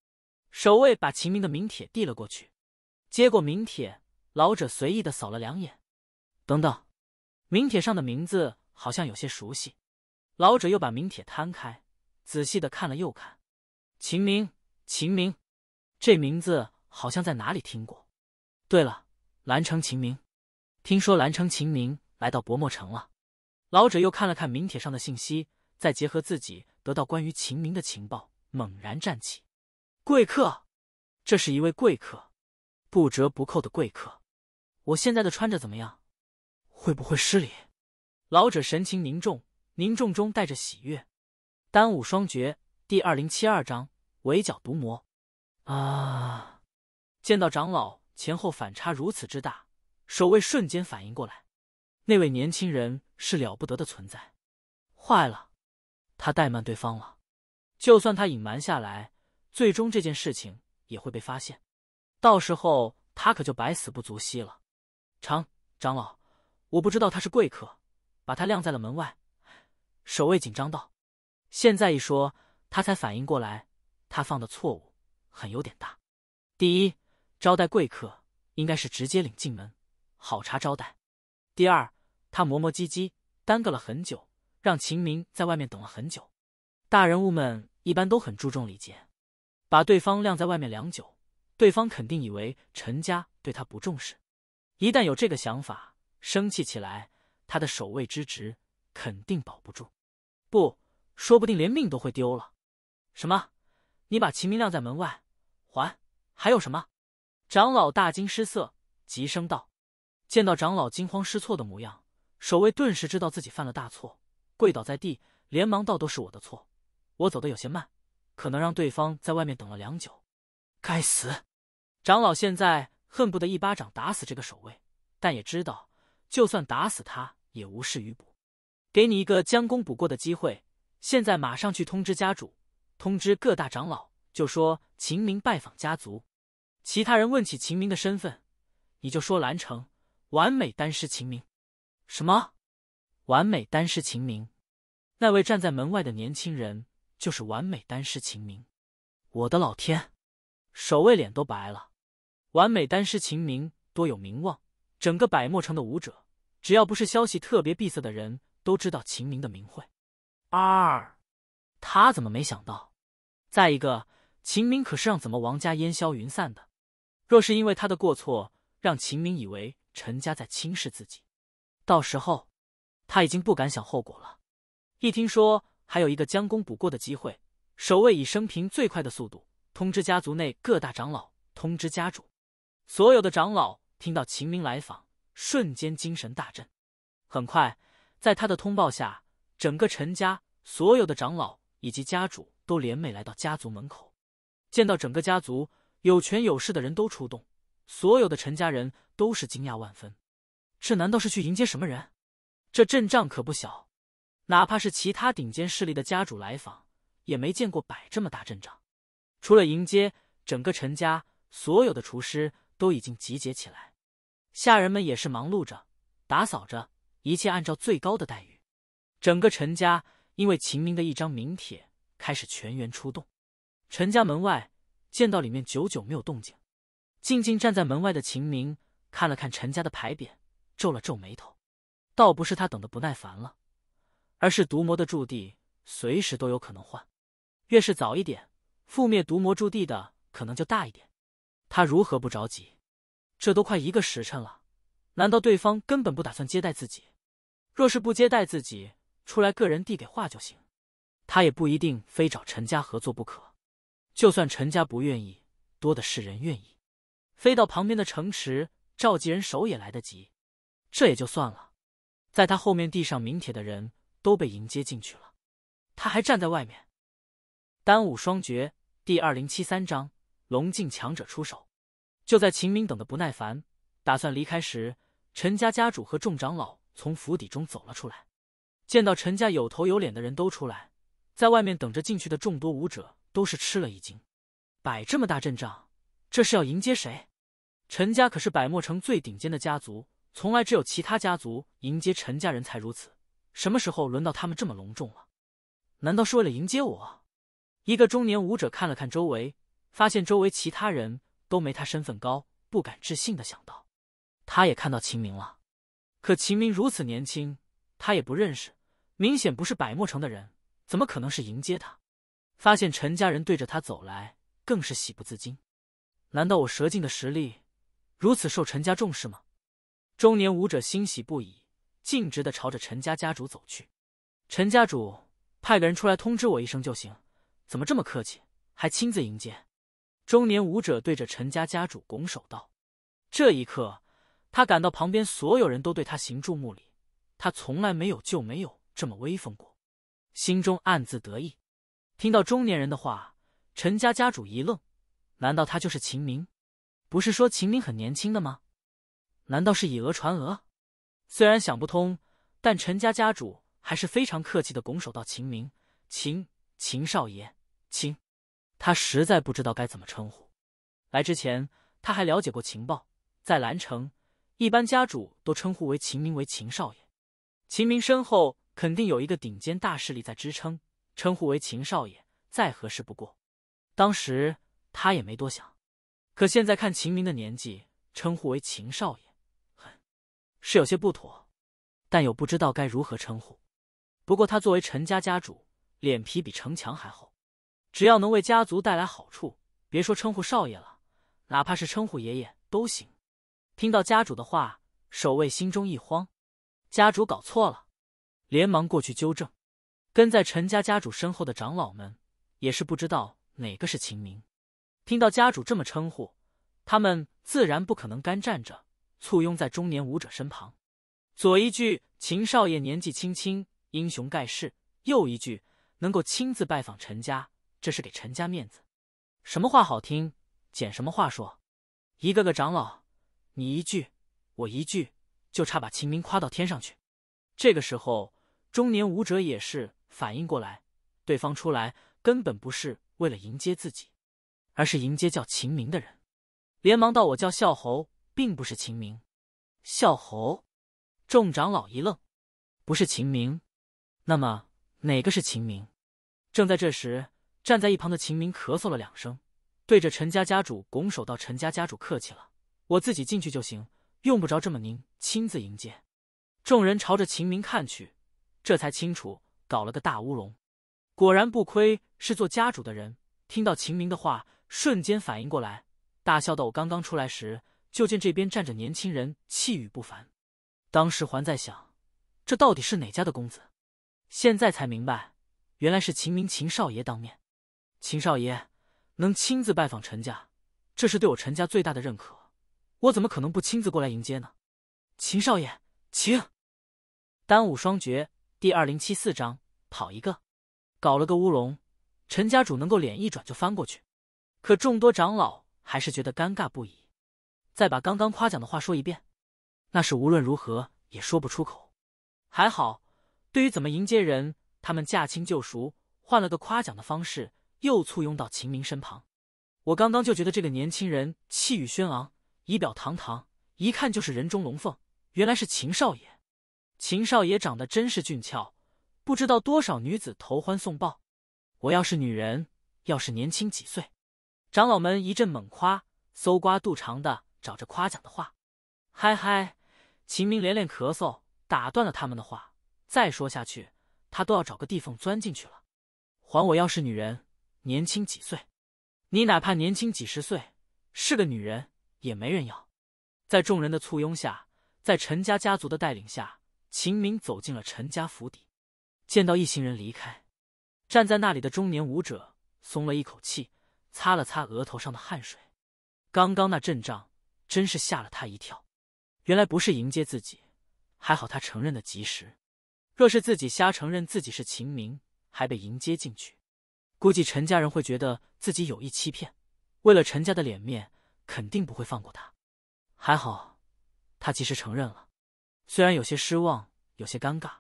守卫把秦明的名帖递了过去。接过名帖，老者随意的扫了两眼。等等，名帖上的名字好像有些熟悉。老者又把名帖摊开，仔细的看了又看。秦明，秦明，这名字好像在哪里听过。对了，兰城秦明，听说兰城秦明。来到薄墨城了，老者又看了看名帖上的信息，再结合自己得到关于秦明的情报，猛然站起：“贵客，这是一位贵客，不折不扣的贵客。我现在的穿着怎么样？会不会失礼？”老者神情凝重，凝重中带着喜悦。《单武双绝》第二零七二章：围剿毒魔。啊！见到长老前后反差如此之大，守卫瞬间反应过来。那位年轻人是了不得的存在，坏了，他怠慢对方了。就算他隐瞒下来，最终这件事情也会被发现，到时候他可就百死不足惜了。长长老，我不知道他是贵客，把他晾在了门外。守卫紧张道：“现在一说，他才反应过来，他犯的错误很有点大。第一，招待贵客应该是直接领进门，好茶招待；第二。”他磨磨唧唧，耽搁了很久，让秦明在外面等了很久。大人物们一般都很注重礼节，把对方晾在外面良久，对方肯定以为陈家对他不重视。一旦有这个想法，生气起来，他的守卫之职肯定保不住，不说不定连命都会丢了。什么？你把秦明晾在门外，还还有什么？长老大惊失色，急声道：“见到长老惊慌失措的模样。”守卫顿时知道自己犯了大错，跪倒在地，连忙道：“都是我的错，我走的有些慢，可能让对方在外面等了良久。”该死！长老现在恨不得一巴掌打死这个守卫，但也知道就算打死他也无事于补。给你一个将功补过的机会，现在马上去通知家主，通知各大长老，就说秦明拜访家族。其他人问起秦明的身份，你就说蓝城完美丹师秦明。什么？完美丹师秦明，那位站在门外的年轻人就是完美丹师秦明。我的老天！守卫脸都白了。完美丹师秦明多有名望，整个百墨城的武者，只要不是消息特别闭塞的人，都知道秦明的名讳。二，他怎么没想到？再一个，秦明可是让怎么王家烟消云散的。若是因为他的过错，让秦明以为陈家在轻视自己。到时候，他已经不敢想后果了。一听说还有一个将功补过的机会，守卫以生平最快的速度通知家族内各大长老，通知家主。所有的长老听到秦明来访，瞬间精神大振。很快，在他的通报下，整个陈家所有的长老以及家主都联袂来到家族门口。见到整个家族有权有势的人都出动，所有的陈家人都是惊讶万分。这难道是去迎接什么人？这阵仗可不小，哪怕是其他顶尖势力的家主来访，也没见过摆这么大阵仗。除了迎接，整个陈家所有的厨师都已经集结起来，下人们也是忙碌着打扫着，一切按照最高的待遇。整个陈家因为秦明的一张名帖开始全员出动。陈家门外见到里面久久没有动静，静静站在门外的秦明看了看陈家的牌匾。皱了皱眉头，倒不是他等的不耐烦了，而是毒魔的驻地随时都有可能换，越是早一点，覆灭毒魔驻地的可能就大一点。他如何不着急？这都快一个时辰了，难道对方根本不打算接待自己？若是不接待自己，出来个人递给话就行，他也不一定非找陈家合作不可。就算陈家不愿意，多的是人愿意。飞到旁边的城池召集人手也来得及。这也就算了，在他后面递上名帖的人都被迎接进去了，他还站在外面。《单武双绝》第二零七三章：龙境强者出手。就在秦明等的不耐烦，打算离开时，陈家家主和众长老从府邸中走了出来。见到陈家有头有脸的人都出来，在外面等着进去的众多武者都是吃了一惊。摆这么大阵仗，这是要迎接谁？陈家可是百墨城最顶尖的家族。从来只有其他家族迎接陈家人才如此，什么时候轮到他们这么隆重了？难道是为了迎接我？一个中年武者看了看周围，发现周围其他人都没他身份高，不敢置信的想到。他也看到秦明了，可秦明如此年轻，他也不认识，明显不是百墨城的人，怎么可能是迎接他？发现陈家人对着他走来，更是喜不自禁。难道我蛇精的实力如此受陈家重视吗？中年武者欣喜不已，径直的朝着陈家家主走去。陈家主，派个人出来通知我一声就行，怎么这么客气，还亲自迎接？中年武者对着陈家家主拱手道。这一刻，他感到旁边所有人都对他行注目礼，他从来没有就没有这么威风过，心中暗自得意。听到中年人的话，陈家家主一愣，难道他就是秦明？不是说秦明很年轻的吗？难道是以讹传讹？虽然想不通，但陈家家主还是非常客气的拱手道：“秦明，秦秦少爷，秦。”他实在不知道该怎么称呼。来之前，他还了解过情报，在兰城，一般家主都称呼为秦明，为秦少爷。秦明身后肯定有一个顶尖大势力在支撑，称呼为秦少爷再合适不过。当时他也没多想，可现在看秦明的年纪，称呼为秦少爷。是有些不妥，但又不知道该如何称呼。不过他作为陈家家主，脸皮比城墙还厚，只要能为家族带来好处，别说称呼少爷了，哪怕是称呼爷爷都行。听到家主的话，守卫心中一慌，家主搞错了，连忙过去纠正。跟在陈家家主身后的长老们也是不知道哪个是秦明，听到家主这么称呼，他们自然不可能干站着。簇拥在中年武者身旁，左一句“秦少爷年纪轻轻，英雄盖世”，右一句“能够亲自拜访陈家，这是给陈家面子”。什么话好听，捡什么话说。一个个长老，你一句我一句，就差把秦明夸到天上去。这个时候，中年武者也是反应过来，对方出来根本不是为了迎接自己，而是迎接叫秦明的人，连忙道：“我叫笑侯。”并不是秦明，笑侯，众长老一愣，不是秦明，那么哪个是秦明？正在这时，站在一旁的秦明咳嗽了两声，对着陈家家主拱手道：“陈家家主客气了，我自己进去就行，用不着这么您亲自迎接。”众人朝着秦明看去，这才清楚搞了个大乌龙。果然不亏是做家主的人，听到秦明的话，瞬间反应过来，大笑道：“我刚刚出来时。”就见这边站着年轻人，气宇不凡。当时还在想，这到底是哪家的公子？现在才明白，原来是秦明秦少爷当面。秦少爷能亲自拜访陈家，这是对我陈家最大的认可。我怎么可能不亲自过来迎接呢？秦少爷，请。单武双绝第二零七四章，跑一个，搞了个乌龙。陈家主能够脸一转就翻过去，可众多长老还是觉得尴尬不已。再把刚刚夸奖的话说一遍，那是无论如何也说不出口。还好，对于怎么迎接人，他们驾轻就熟，换了个夸奖的方式，又簇拥到秦明身旁。我刚刚就觉得这个年轻人气宇轩昂，仪表堂堂，一看就是人中龙凤。原来是秦少爷，秦少爷长得真是俊俏，不知道多少女子投欢送抱。我要是女人，要是年轻几岁，长老们一阵猛夸，搜刮肚肠的。找着夸奖的话，嗨嗨！秦明连连咳嗽，打断了他们的话。再说下去，他都要找个地缝钻进去了。还我要是女人，年轻几岁，你哪怕年轻几十岁，是个女人也没人要。在众人的簇拥下，在陈家家族的带领下，秦明走进了陈家府邸。见到一行人离开，站在那里的中年武者松了一口气，擦了擦额头上的汗水。刚刚那阵仗。真是吓了他一跳，原来不是迎接自己，还好他承认的及时。若是自己瞎承认自己是秦明，还被迎接进去，估计陈家人会觉得自己有意欺骗，为了陈家的脸面，肯定不会放过他。还好，他及时承认了，虽然有些失望，有些尴尬，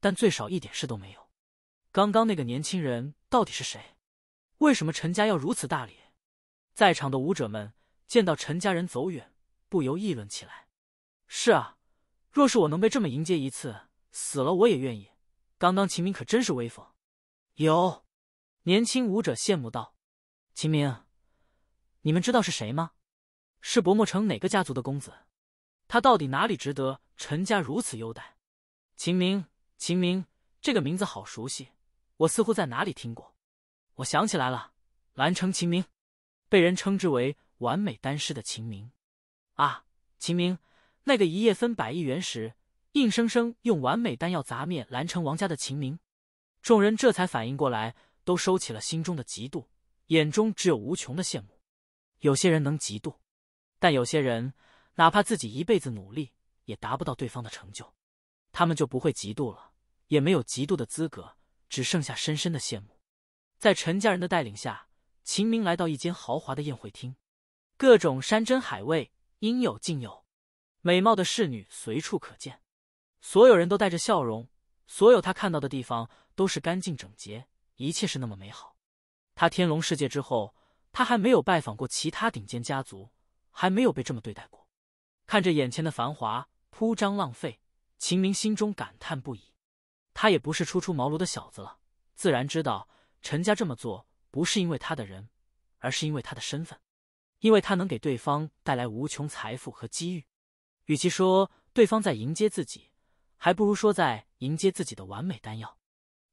但最少一点事都没有。刚刚那个年轻人到底是谁？为什么陈家要如此大礼？在场的舞者们。见到陈家人走远，不由议论起来：“是啊，若是我能被这么迎接一次，死了我也愿意。刚刚秦明可真是威风。”有年轻舞者羡慕道：“秦明，你们知道是谁吗？是薄墨城哪个家族的公子？他到底哪里值得陈家如此优待？”“秦明，秦明，这个名字好熟悉，我似乎在哪里听过。我想起来了，兰城秦明，被人称之为……”完美丹师的秦明，啊，秦明，那个一夜分百亿元石，硬生生用完美丹药砸灭兰城王家的秦明，众人这才反应过来，都收起了心中的嫉妒，眼中只有无穷的羡慕。有些人能嫉妒，但有些人哪怕自己一辈子努力，也达不到对方的成就，他们就不会嫉妒了，也没有嫉妒的资格，只剩下深深的羡慕。在陈家人的带领下，秦明来到一间豪华的宴会厅。各种山珍海味应有尽有，美貌的侍女随处可见，所有人都带着笑容，所有他看到的地方都是干净整洁，一切是那么美好。他天龙世界之后，他还没有拜访过其他顶尖家族，还没有被这么对待过。看着眼前的繁华铺张浪费，秦明心中感叹不已。他也不是初出茅庐的小子了，自然知道陈家这么做不是因为他的人，而是因为他的身份。因为他能给对方带来无穷财富和机遇，与其说对方在迎接自己，还不如说在迎接自己的完美丹药。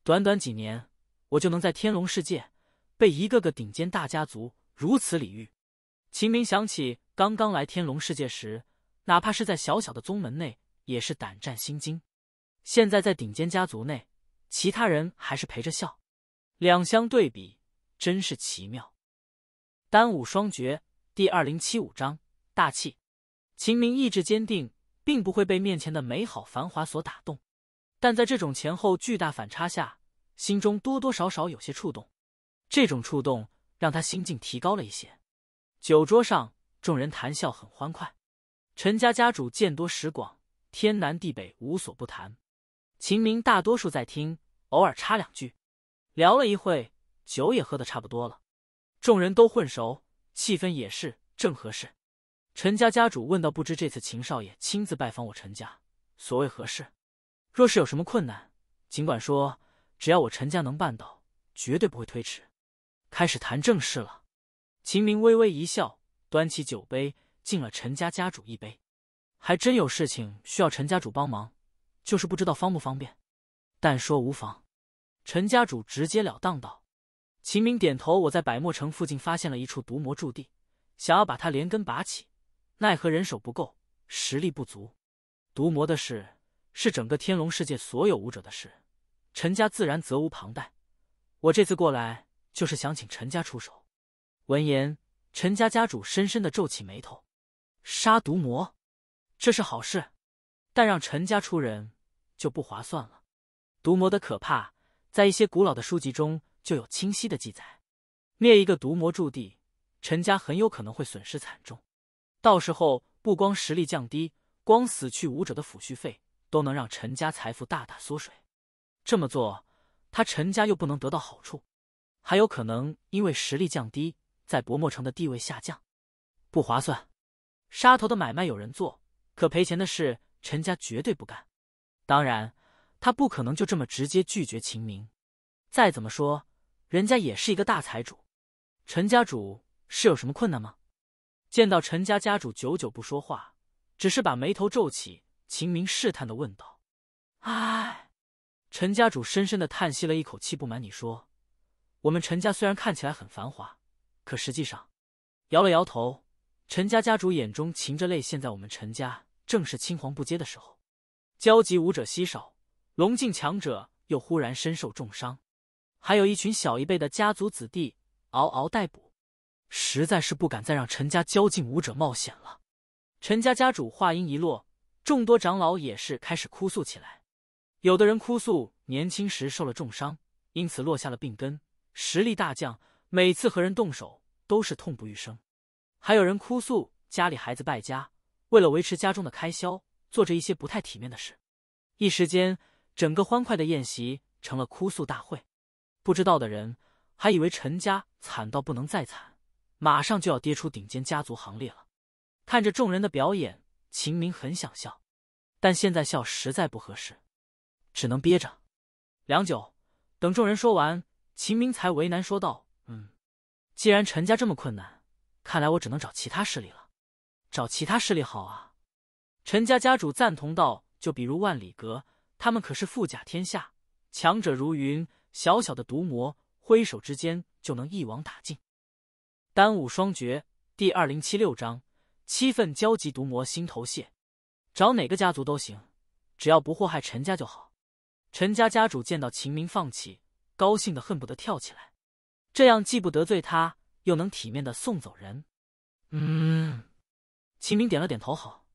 短短几年，我就能在天龙世界被一个个顶尖大家族如此礼遇。秦明想起刚刚来天龙世界时，哪怕是在小小的宗门内，也是胆战心惊。现在在顶尖家族内，其他人还是陪着笑，两相对比，真是奇妙。丹武双绝。第二零七五章大气。秦明意志坚定，并不会被面前的美好繁华所打动，但在这种前后巨大反差下，心中多多少少有些触动。这种触动让他心境提高了一些。酒桌上，众人谈笑很欢快。陈家家主见多识广，天南地北无所不谈。秦明大多数在听，偶尔插两句。聊了一会，酒也喝的差不多了，众人都混熟。气氛也是正合适。陈家家主问道：“不知这次秦少爷亲自拜访我陈家，所谓何事？若是有什么困难，尽管说，只要我陈家能办到，绝对不会推迟。”开始谈正事了。秦明微微一笑，端起酒杯，敬了陈家家主一杯。还真有事情需要陈家主帮忙，就是不知道方不方便。但说无妨。陈家主直截了当道。秦明点头，我在百墨城附近发现了一处毒魔驻地，想要把它连根拔起，奈何人手不够，实力不足。毒魔的事是整个天龙世界所有武者的事，陈家自然责无旁贷。我这次过来就是想请陈家出手。闻言，陈家家主深深的皱起眉头：“杀毒魔，这是好事，但让陈家出人就不划算了。毒魔的可怕，在一些古老的书籍中。”就有清晰的记载。灭一个毒魔驻地，陈家很有可能会损失惨重。到时候不光实力降低，光死去武者的抚恤费都能让陈家财富大大缩水。这么做，他陈家又不能得到好处，还有可能因为实力降低，在薄墨城的地位下降，不划算。杀头的买卖有人做，可赔钱的事，陈家绝对不干。当然，他不可能就这么直接拒绝秦明。再怎么说。人家也是一个大财主，陈家主是有什么困难吗？见到陈家家主久久不说话，只是把眉头皱起，秦明试探的问道：“哎。”陈家主深深的叹息了一口气，不瞒你说，我们陈家虽然看起来很繁华，可实际上，摇了摇头，陈家家主眼中噙着泪。现在我们陈家正是青黄不接的时候，交集武者稀少，龙境强者又忽然身受重伤。还有一群小一辈的家族子弟嗷嗷待哺，实在是不敢再让陈家交进武者冒险了。陈家家主话音一落，众多长老也是开始哭诉起来。有的人哭诉年轻时受了重伤，因此落下了病根，实力大降，每次和人动手都是痛不欲生；还有人哭诉家里孩子败家，为了维持家中的开销，做着一些不太体面的事。一时间，整个欢快的宴席成了哭诉大会。不知道的人还以为陈家惨到不能再惨，马上就要跌出顶尖家族行列了。看着众人的表演，秦明很想笑，但现在笑实在不合适，只能憋着。良久，等众人说完，秦明才为难说道：“嗯，既然陈家这么困难，看来我只能找其他势力了。找其他势力好啊！”陈家家主赞同道：“就比如万里阁，他们可是富甲天下，强者如云。”小小的毒魔，挥手之间就能一网打尽。单武双绝第二零七六章：七份焦急，毒魔心头血，找哪个家族都行，只要不祸害陈家就好。陈家家主见到秦明放弃，高兴的恨不得跳起来。这样既不得罪他，又能体面的送走人。嗯，秦明点了点头，好。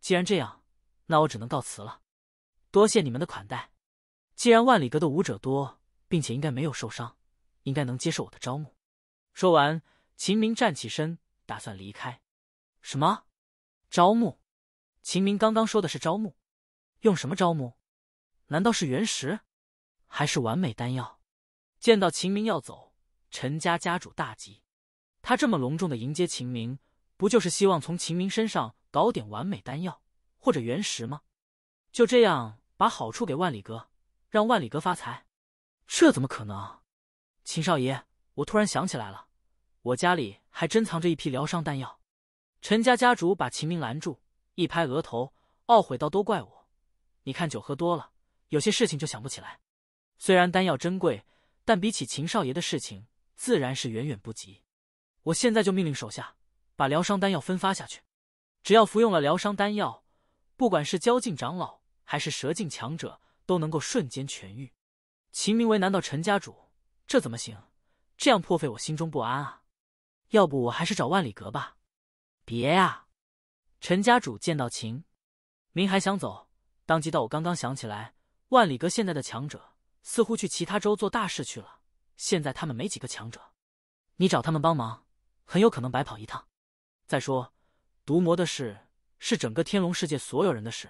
既然这样，那我只能告辞了。多谢你们的款待。既然万里阁的武者多。并且应该没有受伤，应该能接受我的招募。说完，秦明站起身，打算离开。什么？招募？秦明刚刚说的是招募？用什么招募？难道是原石？还是完美丹药？见到秦明要走，陈家家主大急。他这么隆重的迎接秦明，不就是希望从秦明身上搞点完美丹药或者原石吗？就这样把好处给万里阁，让万里阁发财？这怎么可能？秦少爷，我突然想起来了，我家里还珍藏着一批疗伤丹药。陈家家主把秦明拦住，一拍额头，懊悔道：“都怪我，你看酒喝多了，有些事情就想不起来。虽然丹药珍贵，但比起秦少爷的事情，自然是远远不及。我现在就命令手下把疗伤丹药分发下去，只要服用了疗伤丹药，不管是焦境长老还是蛇境强者，都能够瞬间痊愈。”秦明为难道陈家主，这怎么行？这样破费我心中不安啊！要不我还是找万里阁吧。别呀，陈家主见到秦明还想走，当即道：“我刚刚想起来，万里阁现在的强者似乎去其他州做大事去了，现在他们没几个强者，你找他们帮忙，很有可能白跑一趟。再说，毒魔的事是整个天龙世界所有人的事，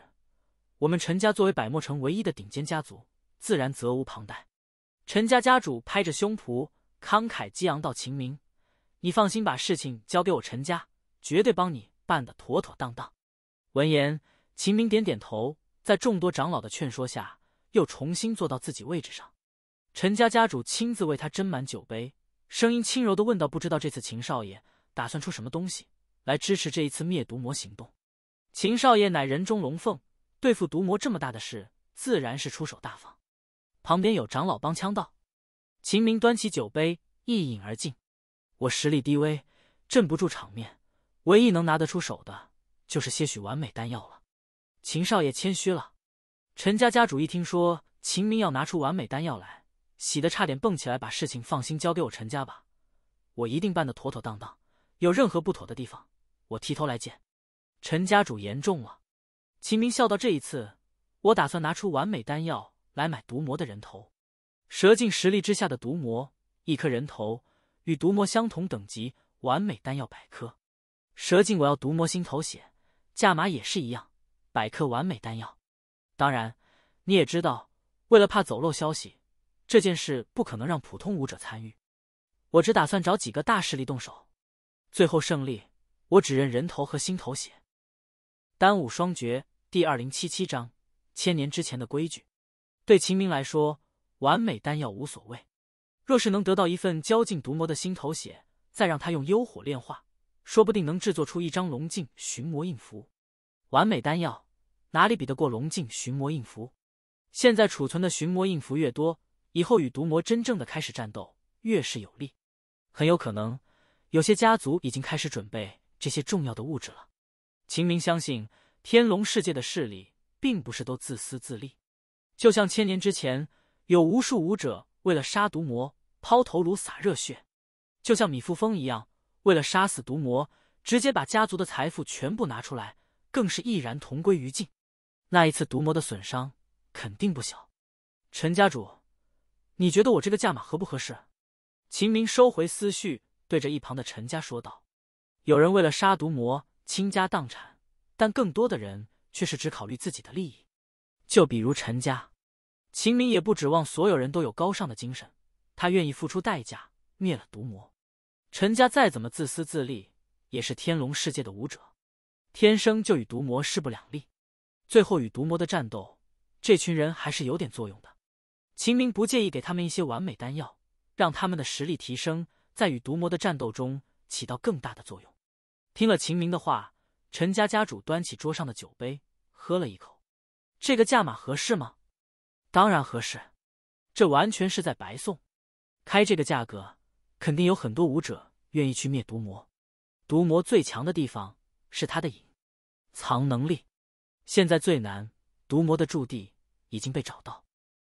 我们陈家作为百墨城唯一的顶尖家族。”自然责无旁贷，陈家家主拍着胸脯，慷慨激昂道：“秦明，你放心，把事情交给我陈家，绝对帮你办得妥妥当当。”闻言，秦明点点头，在众多长老的劝说下，又重新坐到自己位置上。陈家家主亲自为他斟满酒杯，声音轻柔的问道：“不知道这次秦少爷打算出什么东西来支持这一次灭毒魔行动？秦少爷乃人中龙凤，对付毒魔这么大的事，自然是出手大方。”旁边有长老帮腔道：“秦明端起酒杯一饮而尽。我实力低微，镇不住场面，唯一能拿得出手的就是些许完美丹药了。”秦少爷谦虚了。陈家家主一听说秦明要拿出完美丹药来，喜得差点蹦起来，把事情放心交给我陈家吧，我一定办得妥妥当当。有任何不妥的地方，我提头来见。陈家主言重了。秦明笑道：“这一次，我打算拿出完美丹药。”来买毒魔的人头，蛇镜实力之下的毒魔，一颗人头与毒魔相同等级，完美丹药百颗。蛇镜，我要毒魔心头血，价码也是一样，百颗完美丹药。当然，你也知道，为了怕走漏消息，这件事不可能让普通武者参与。我只打算找几个大势力动手，最后胜利，我只认人头和心头血。《丹武双绝》第二零七七章：千年之前的规矩。对秦明来说，完美丹药无所谓。若是能得到一份交尽毒魔的心头血，再让他用幽火炼化，说不定能制作出一张龙镜寻魔印符。完美丹药哪里比得过龙镜寻魔印符？现在储存的寻魔印符越多，以后与毒魔真正的开始战斗越是有利。很有可能，有些家族已经开始准备这些重要的物质了。秦明相信，天龙世界的势力并不是都自私自利。就像千年之前，有无数武者为了杀毒魔抛头颅洒热血，就像米富风一样，为了杀死毒魔，直接把家族的财富全部拿出来，更是毅然同归于尽。那一次毒魔的损伤肯定不小。陈家主，你觉得我这个价码合不合适？秦明收回思绪，对着一旁的陈家说道：“有人为了杀毒魔倾家荡产，但更多的人却是只考虑自己的利益，就比如陈家。”秦明也不指望所有人都有高尚的精神，他愿意付出代价灭了毒魔。陈家再怎么自私自利，也是天龙世界的武者，天生就与毒魔势不两立。最后与毒魔的战斗，这群人还是有点作用的。秦明不介意给他们一些完美丹药，让他们的实力提升，在与毒魔的战斗中起到更大的作用。听了秦明的话，陈家家主端起桌上的酒杯喝了一口，这个价码合适吗？当然合适，这完全是在白送。开这个价格，肯定有很多武者愿意去灭毒魔。毒魔最强的地方是他的隐藏能力。现在最难，毒魔的驻地已经被找到。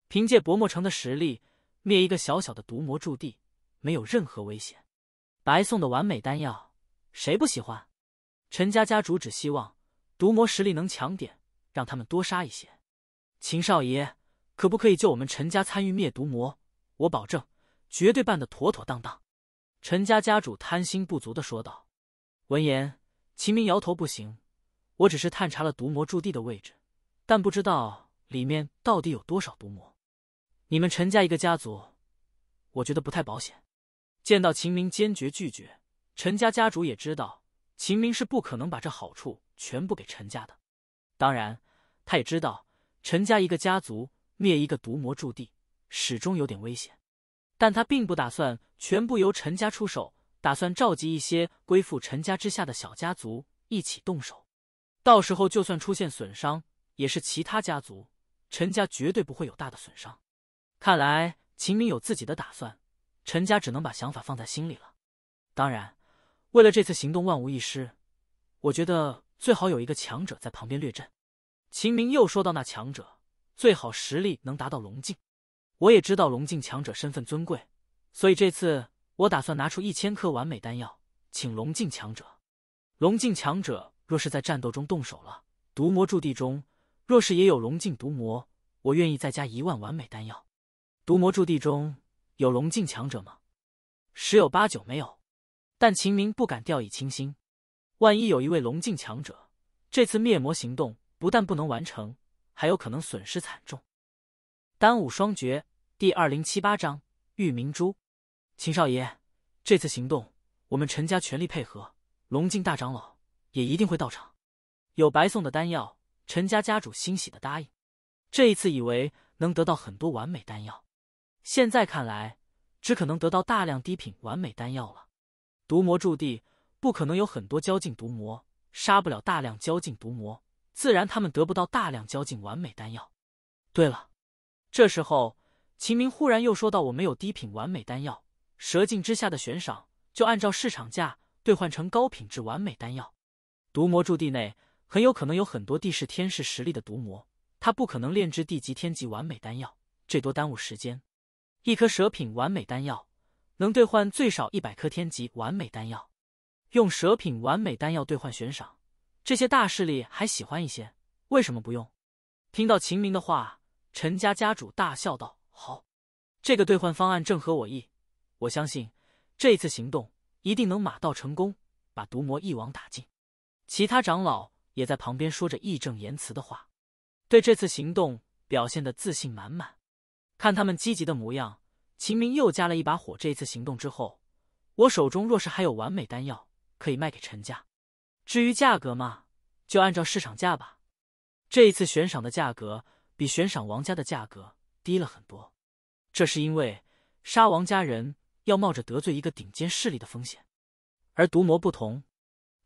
凭借薄墨城的实力，灭一个小小的毒魔驻地没有任何危险。白送的完美丹药，谁不喜欢？陈家家主只希望毒魔实力能强点，让他们多杀一些。秦少爷。可不可以就我们陈家参与灭毒魔？我保证绝对办得妥妥当当。”陈家家主贪心不足的说道。闻言，秦明摇头：“不行，我只是探查了毒魔驻地的位置，但不知道里面到底有多少毒魔。你们陈家一个家族，我觉得不太保险。”见到秦明坚决拒绝，陈家家主也知道秦明是不可能把这好处全部给陈家的。当然，他也知道陈家一个家族。灭一个毒魔驻地，始终有点危险，但他并不打算全部由陈家出手，打算召集一些归附陈家之下的小家族一起动手。到时候就算出现损伤，也是其他家族，陈家绝对不会有大的损伤。看来秦明有自己的打算，陈家只能把想法放在心里了。当然，为了这次行动万无一失，我觉得最好有一个强者在旁边掠阵。秦明又说到：“那强者。”最好实力能达到龙境。我也知道龙境强者身份尊贵，所以这次我打算拿出一千颗完美丹药，请龙境强者。龙境强者若是在战斗中动手了，毒魔驻地中若是也有龙境毒魔，我愿意再加一万完美丹药。毒魔驻地中有龙境强者吗？十有八九没有，但秦明不敢掉以轻心，万一有一位龙境强者，这次灭魔行动不但不能完成。还有可能损失惨重。《丹武双绝》第二零七八章：玉明珠。秦少爷，这次行动我们陈家全力配合，龙镜大长老也一定会到场。有白送的丹药，陈家家主欣喜的答应。这一次以为能得到很多完美丹药，现在看来只可能得到大量低品完美丹药了。毒魔驻地不可能有很多交境毒魔，杀不了大量交境毒魔。自然，他们得不到大量交进完美丹药。对了，这时候秦明忽然又说道：“我没有低品完美丹药，蛇境之下的悬赏就按照市场价兑换成高品质完美丹药。毒魔驻地内很有可能有很多地势天势实力的毒魔，他不可能炼制地级天级完美丹药，这多耽误时间。一颗蛇品完美丹药能兑换最少一百颗天级完美丹药，用蛇品完美丹药兑换悬赏。”这些大势力还喜欢一些，为什么不用？听到秦明的话，陈家家主大笑道：“好，这个兑换方案正合我意。我相信这次行动一定能马到成功，把毒魔一网打尽。”其他长老也在旁边说着义正言辞的话，对这次行动表现的自信满满。看他们积极的模样，秦明又加了一把火。这次行动之后，我手中若是还有完美丹药，可以卖给陈家。至于价格嘛，就按照市场价吧。这一次悬赏的价格比悬赏王家的价格低了很多，这是因为杀王家人要冒着得罪一个顶尖势力的风险，而毒魔不同，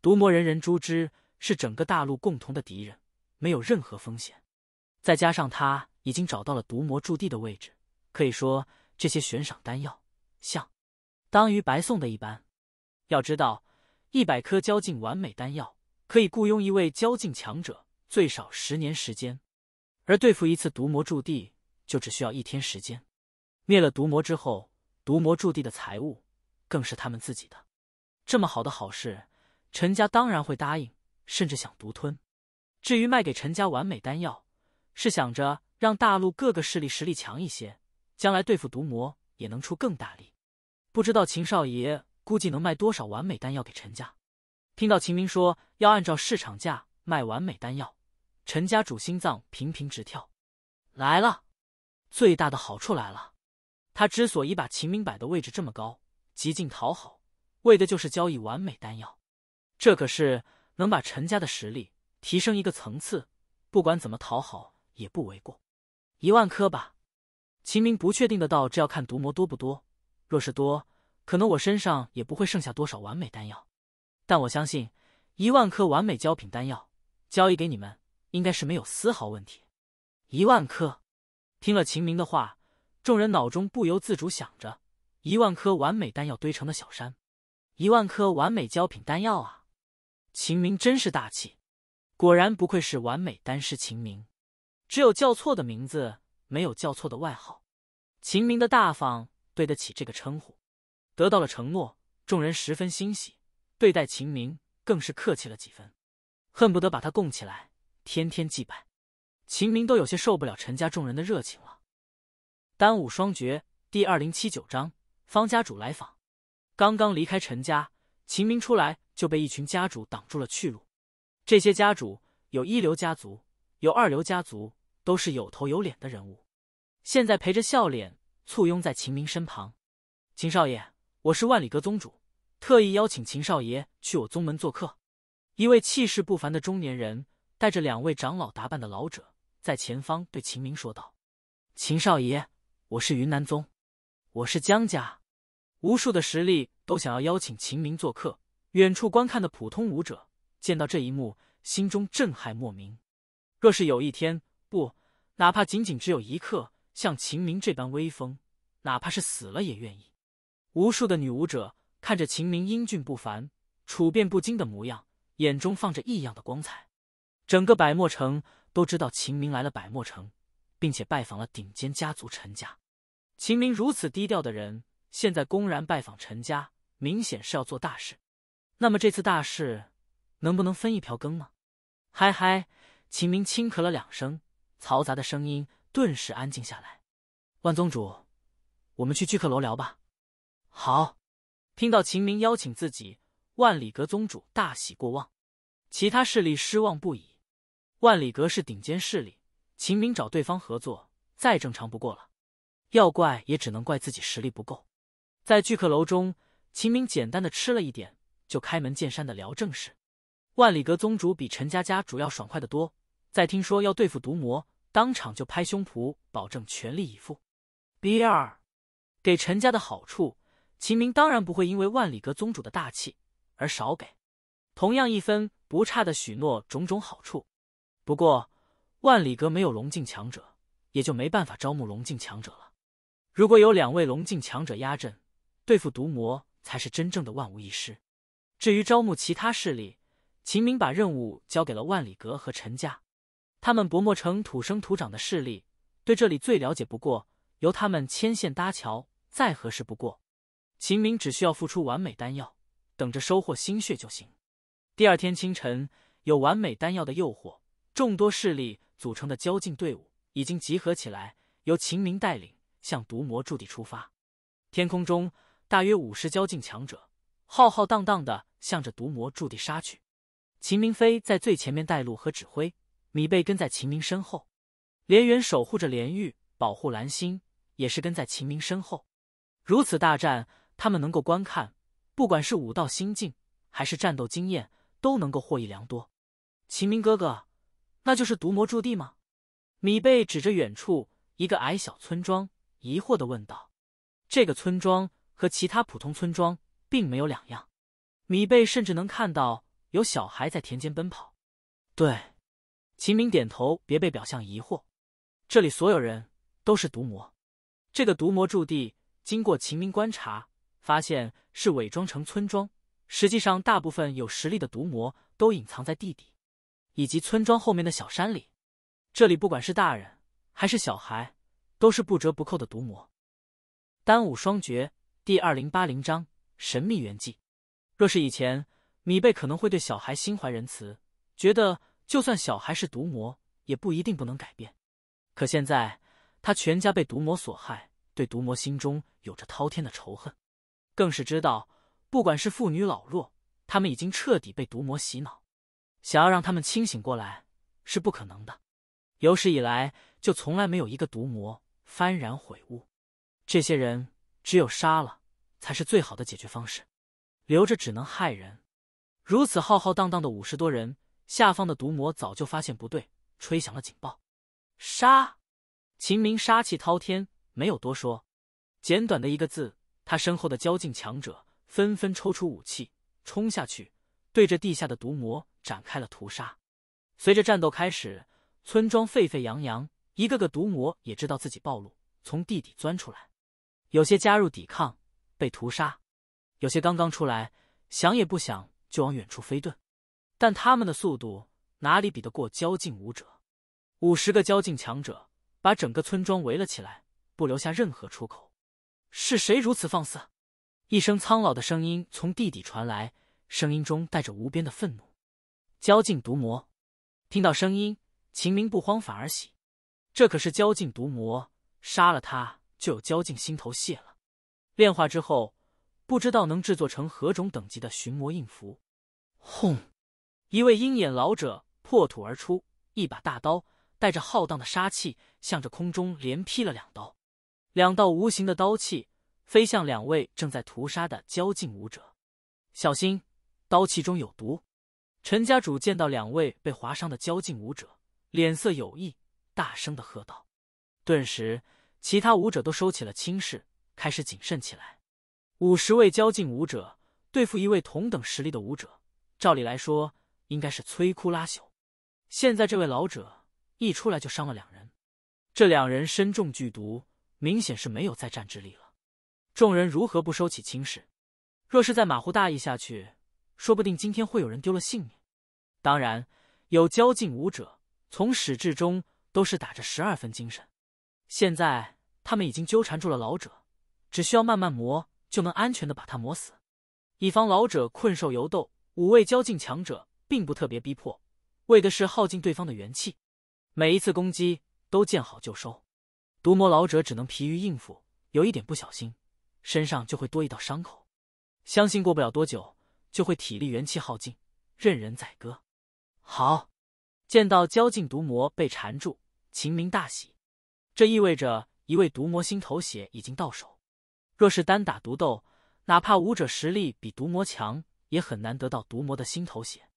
毒魔人人诛之，是整个大陆共同的敌人，没有任何风险。再加上他已经找到了毒魔驻地的位置，可以说这些悬赏丹药，相当于白送的一般。要知道。一百颗交境完美丹药，可以雇佣一位交境强者，最少十年时间；而对付一次毒魔驻地，就只需要一天时间。灭了毒魔之后，毒魔驻地的财物更是他们自己的。这么好的好事，陈家当然会答应，甚至想独吞。至于卖给陈家完美丹药，是想着让大陆各个势力实力强一些，将来对付毒魔也能出更大力。不知道秦少爷。估计能卖多少完美丹药给陈家？听到秦明说要按照市场价卖完美丹药，陈家主心脏频频直跳。来了，最大的好处来了。他之所以把秦明摆的位置这么高，极尽讨好，为的就是交易完美丹药。这可是能把陈家的实力提升一个层次，不管怎么讨好也不为过。一万颗吧。秦明不确定的道：“这要看毒魔多不多，若是多……”可能我身上也不会剩下多少完美丹药，但我相信一万颗完美胶品丹药交易给你们，应该是没有丝毫问题。一万颗，听了秦明的话，众人脑中不由自主想着一万颗完美丹药堆成的小山，一万颗完美胶品丹药啊！秦明真是大气，果然不愧是完美丹师秦明。只有叫错的名字，没有叫错的外号。秦明的大方，对得起这个称呼。得到了承诺，众人十分欣喜，对待秦明更是客气了几分，恨不得把他供起来，天天祭拜。秦明都有些受不了陈家众人的热情了。单武双绝第二零七九章：方家主来访。刚刚离开陈家，秦明出来就被一群家主挡住了去路。这些家主有一流家族，有二流家族，都是有头有脸的人物，现在陪着笑脸簇拥在秦明身旁，秦少爷。我是万里阁宗主，特意邀请秦少爷去我宗门做客。一位气势不凡的中年人带着两位长老打扮的老者，在前方对秦明说道：“秦少爷，我是云南宗，我是江家，无数的实力都想要邀请秦明做客。”远处观看的普通武者见到这一幕，心中震撼莫名。若是有一天，不，哪怕仅仅只有一刻，像秦明这般威风，哪怕是死了也愿意。无数的女武者看着秦明英俊不凡、处变不惊的模样，眼中放着异样的光彩。整个百墨城都知道秦明来了百墨城，并且拜访了顶尖家族陈家。秦明如此低调的人，现在公然拜访陈家，明显是要做大事。那么这次大事，能不能分一瓢羹呢？嗨嗨，秦明轻咳了两声，嘈杂的声音顿时安静下来。万宗主，我们去聚客楼聊吧。好，听到秦明邀请自己，万里阁宗主大喜过望，其他势力失望不已。万里阁是顶尖势力，秦明找对方合作再正常不过了。要怪也只能怪自己实力不够。在聚客楼中，秦明简单的吃了一点，就开门见山的聊正事。万里阁宗主比陈家家主要爽快的多，在听说要对付毒魔，当场就拍胸脯保证全力以赴。B 二给陈家的好处。秦明当然不会因为万里阁宗主的大气而少给，同样一分不差的许诺种种好处。不过，万里阁没有龙境强者，也就没办法招募龙境强者了。如果有两位龙境强者压阵，对付毒魔才是真正的万无一失。至于招募其他势力，秦明把任务交给了万里阁和陈家，他们薄墨城土生土长的势力，对这里最了解不过，由他们牵线搭桥，再合适不过。秦明只需要付出完美丹药，等着收获心血就行。第二天清晨，有完美丹药的诱惑，众多势力组成的交境队伍已经集合起来，由秦明带领向毒魔驻地出发。天空中，大约五十交境强者浩浩荡荡的向着毒魔驻地杀去。秦明飞在最前面带路和指挥，米贝跟在秦明身后，连元守护着连玉，保护兰心，也是跟在秦明身后。如此大战。他们能够观看，不管是武道心境还是战斗经验，都能够获益良多。秦明哥哥，那就是毒魔驻地吗？米贝指着远处一个矮小村庄，疑惑的问道：“这个村庄和其他普通村庄并没有两样，米贝甚至能看到有小孩在田间奔跑。”对，秦明点头，别被表象疑惑，这里所有人都是毒魔。这个毒魔驻地，经过秦明观察。发现是伪装成村庄，实际上大部分有实力的毒魔都隐藏在地底，以及村庄后面的小山里。这里不管是大人还是小孩，都是不折不扣的毒魔。单武双绝第二零八零章：神秘圆寂。若是以前，米贝可能会对小孩心怀仁慈，觉得就算小孩是毒魔，也不一定不能改变。可现在，他全家被毒魔所害，对毒魔心中有着滔天的仇恨。更是知道，不管是妇女老弱，他们已经彻底被毒魔洗脑，想要让他们清醒过来是不可能的。有史以来就从来没有一个毒魔幡然悔悟，这些人只有杀了才是最好的解决方式，留着只能害人。如此浩浩荡荡的五十多人，下方的毒魔早就发现不对，吹响了警报。杀！秦明杀气滔天，没有多说，简短的一个字。他身后的交境强者纷纷抽出武器，冲下去，对着地下的毒魔展开了屠杀。随着战斗开始，村庄沸沸扬扬，一个个毒魔也知道自己暴露，从地底钻出来，有些加入抵抗，被屠杀；有些刚刚出来，想也不想就往远处飞遁，但他们的速度哪里比得过交境武者？五十个交境强者把整个村庄围了起来，不留下任何出口。是谁如此放肆？一声苍老的声音从地底传来，声音中带着无边的愤怒。交尽毒魔，听到声音，秦明不慌反而喜，这可是交尽毒魔，杀了他就有交尽心头血了。炼化之后，不知道能制作成何种等级的寻魔印符。轰！一位鹰眼老者破土而出，一把大刀带着浩荡的杀气，向着空中连劈了两刀。两道无形的刀气飞向两位正在屠杀的交劲武者，小心，刀气中有毒！陈家主见到两位被划伤的交劲武者，脸色有异，大声的喝道：“顿时，其他武者都收起了轻视，开始谨慎起来。五十位交劲武者对付一位同等实力的武者，照理来说应该是摧枯拉朽，现在这位老者一出来就伤了两人，这两人身中剧毒。”明显是没有再战之力了，众人如何不收起轻视？若是再马虎大意下去，说不定今天会有人丢了性命。当然，有交劲武者从始至终都是打着十二分精神。现在他们已经纠缠住了老者，只需要慢慢磨，就能安全的把他磨死。以防老者困兽犹斗，五位交劲强者并不特别逼迫，为的是耗尽对方的元气。每一次攻击都见好就收。毒魔老者只能疲于应付，有一点不小心，身上就会多一道伤口。相信过不了多久，就会体力元气耗尽，任人宰割。好，见到交尽毒魔被缠住，秦明大喜，这意味着一位毒魔心头血已经到手。若是单打独斗，哪怕武者实力比毒魔强，也很难得到毒魔的心头血，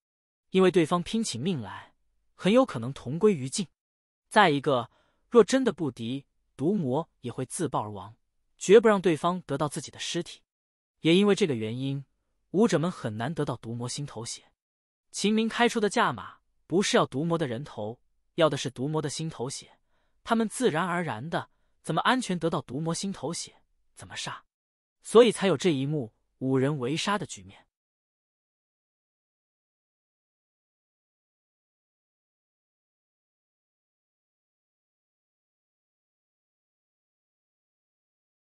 因为对方拼起命来，很有可能同归于尽。再一个，若真的不敌。毒魔也会自爆而亡，绝不让对方得到自己的尸体。也因为这个原因，武者们很难得到毒魔心头血。秦明开出的价码不是要毒魔的人头，要的是毒魔的心头血。他们自然而然的，怎么安全得到毒魔心头血，怎么杀，所以才有这一幕五人围杀的局面。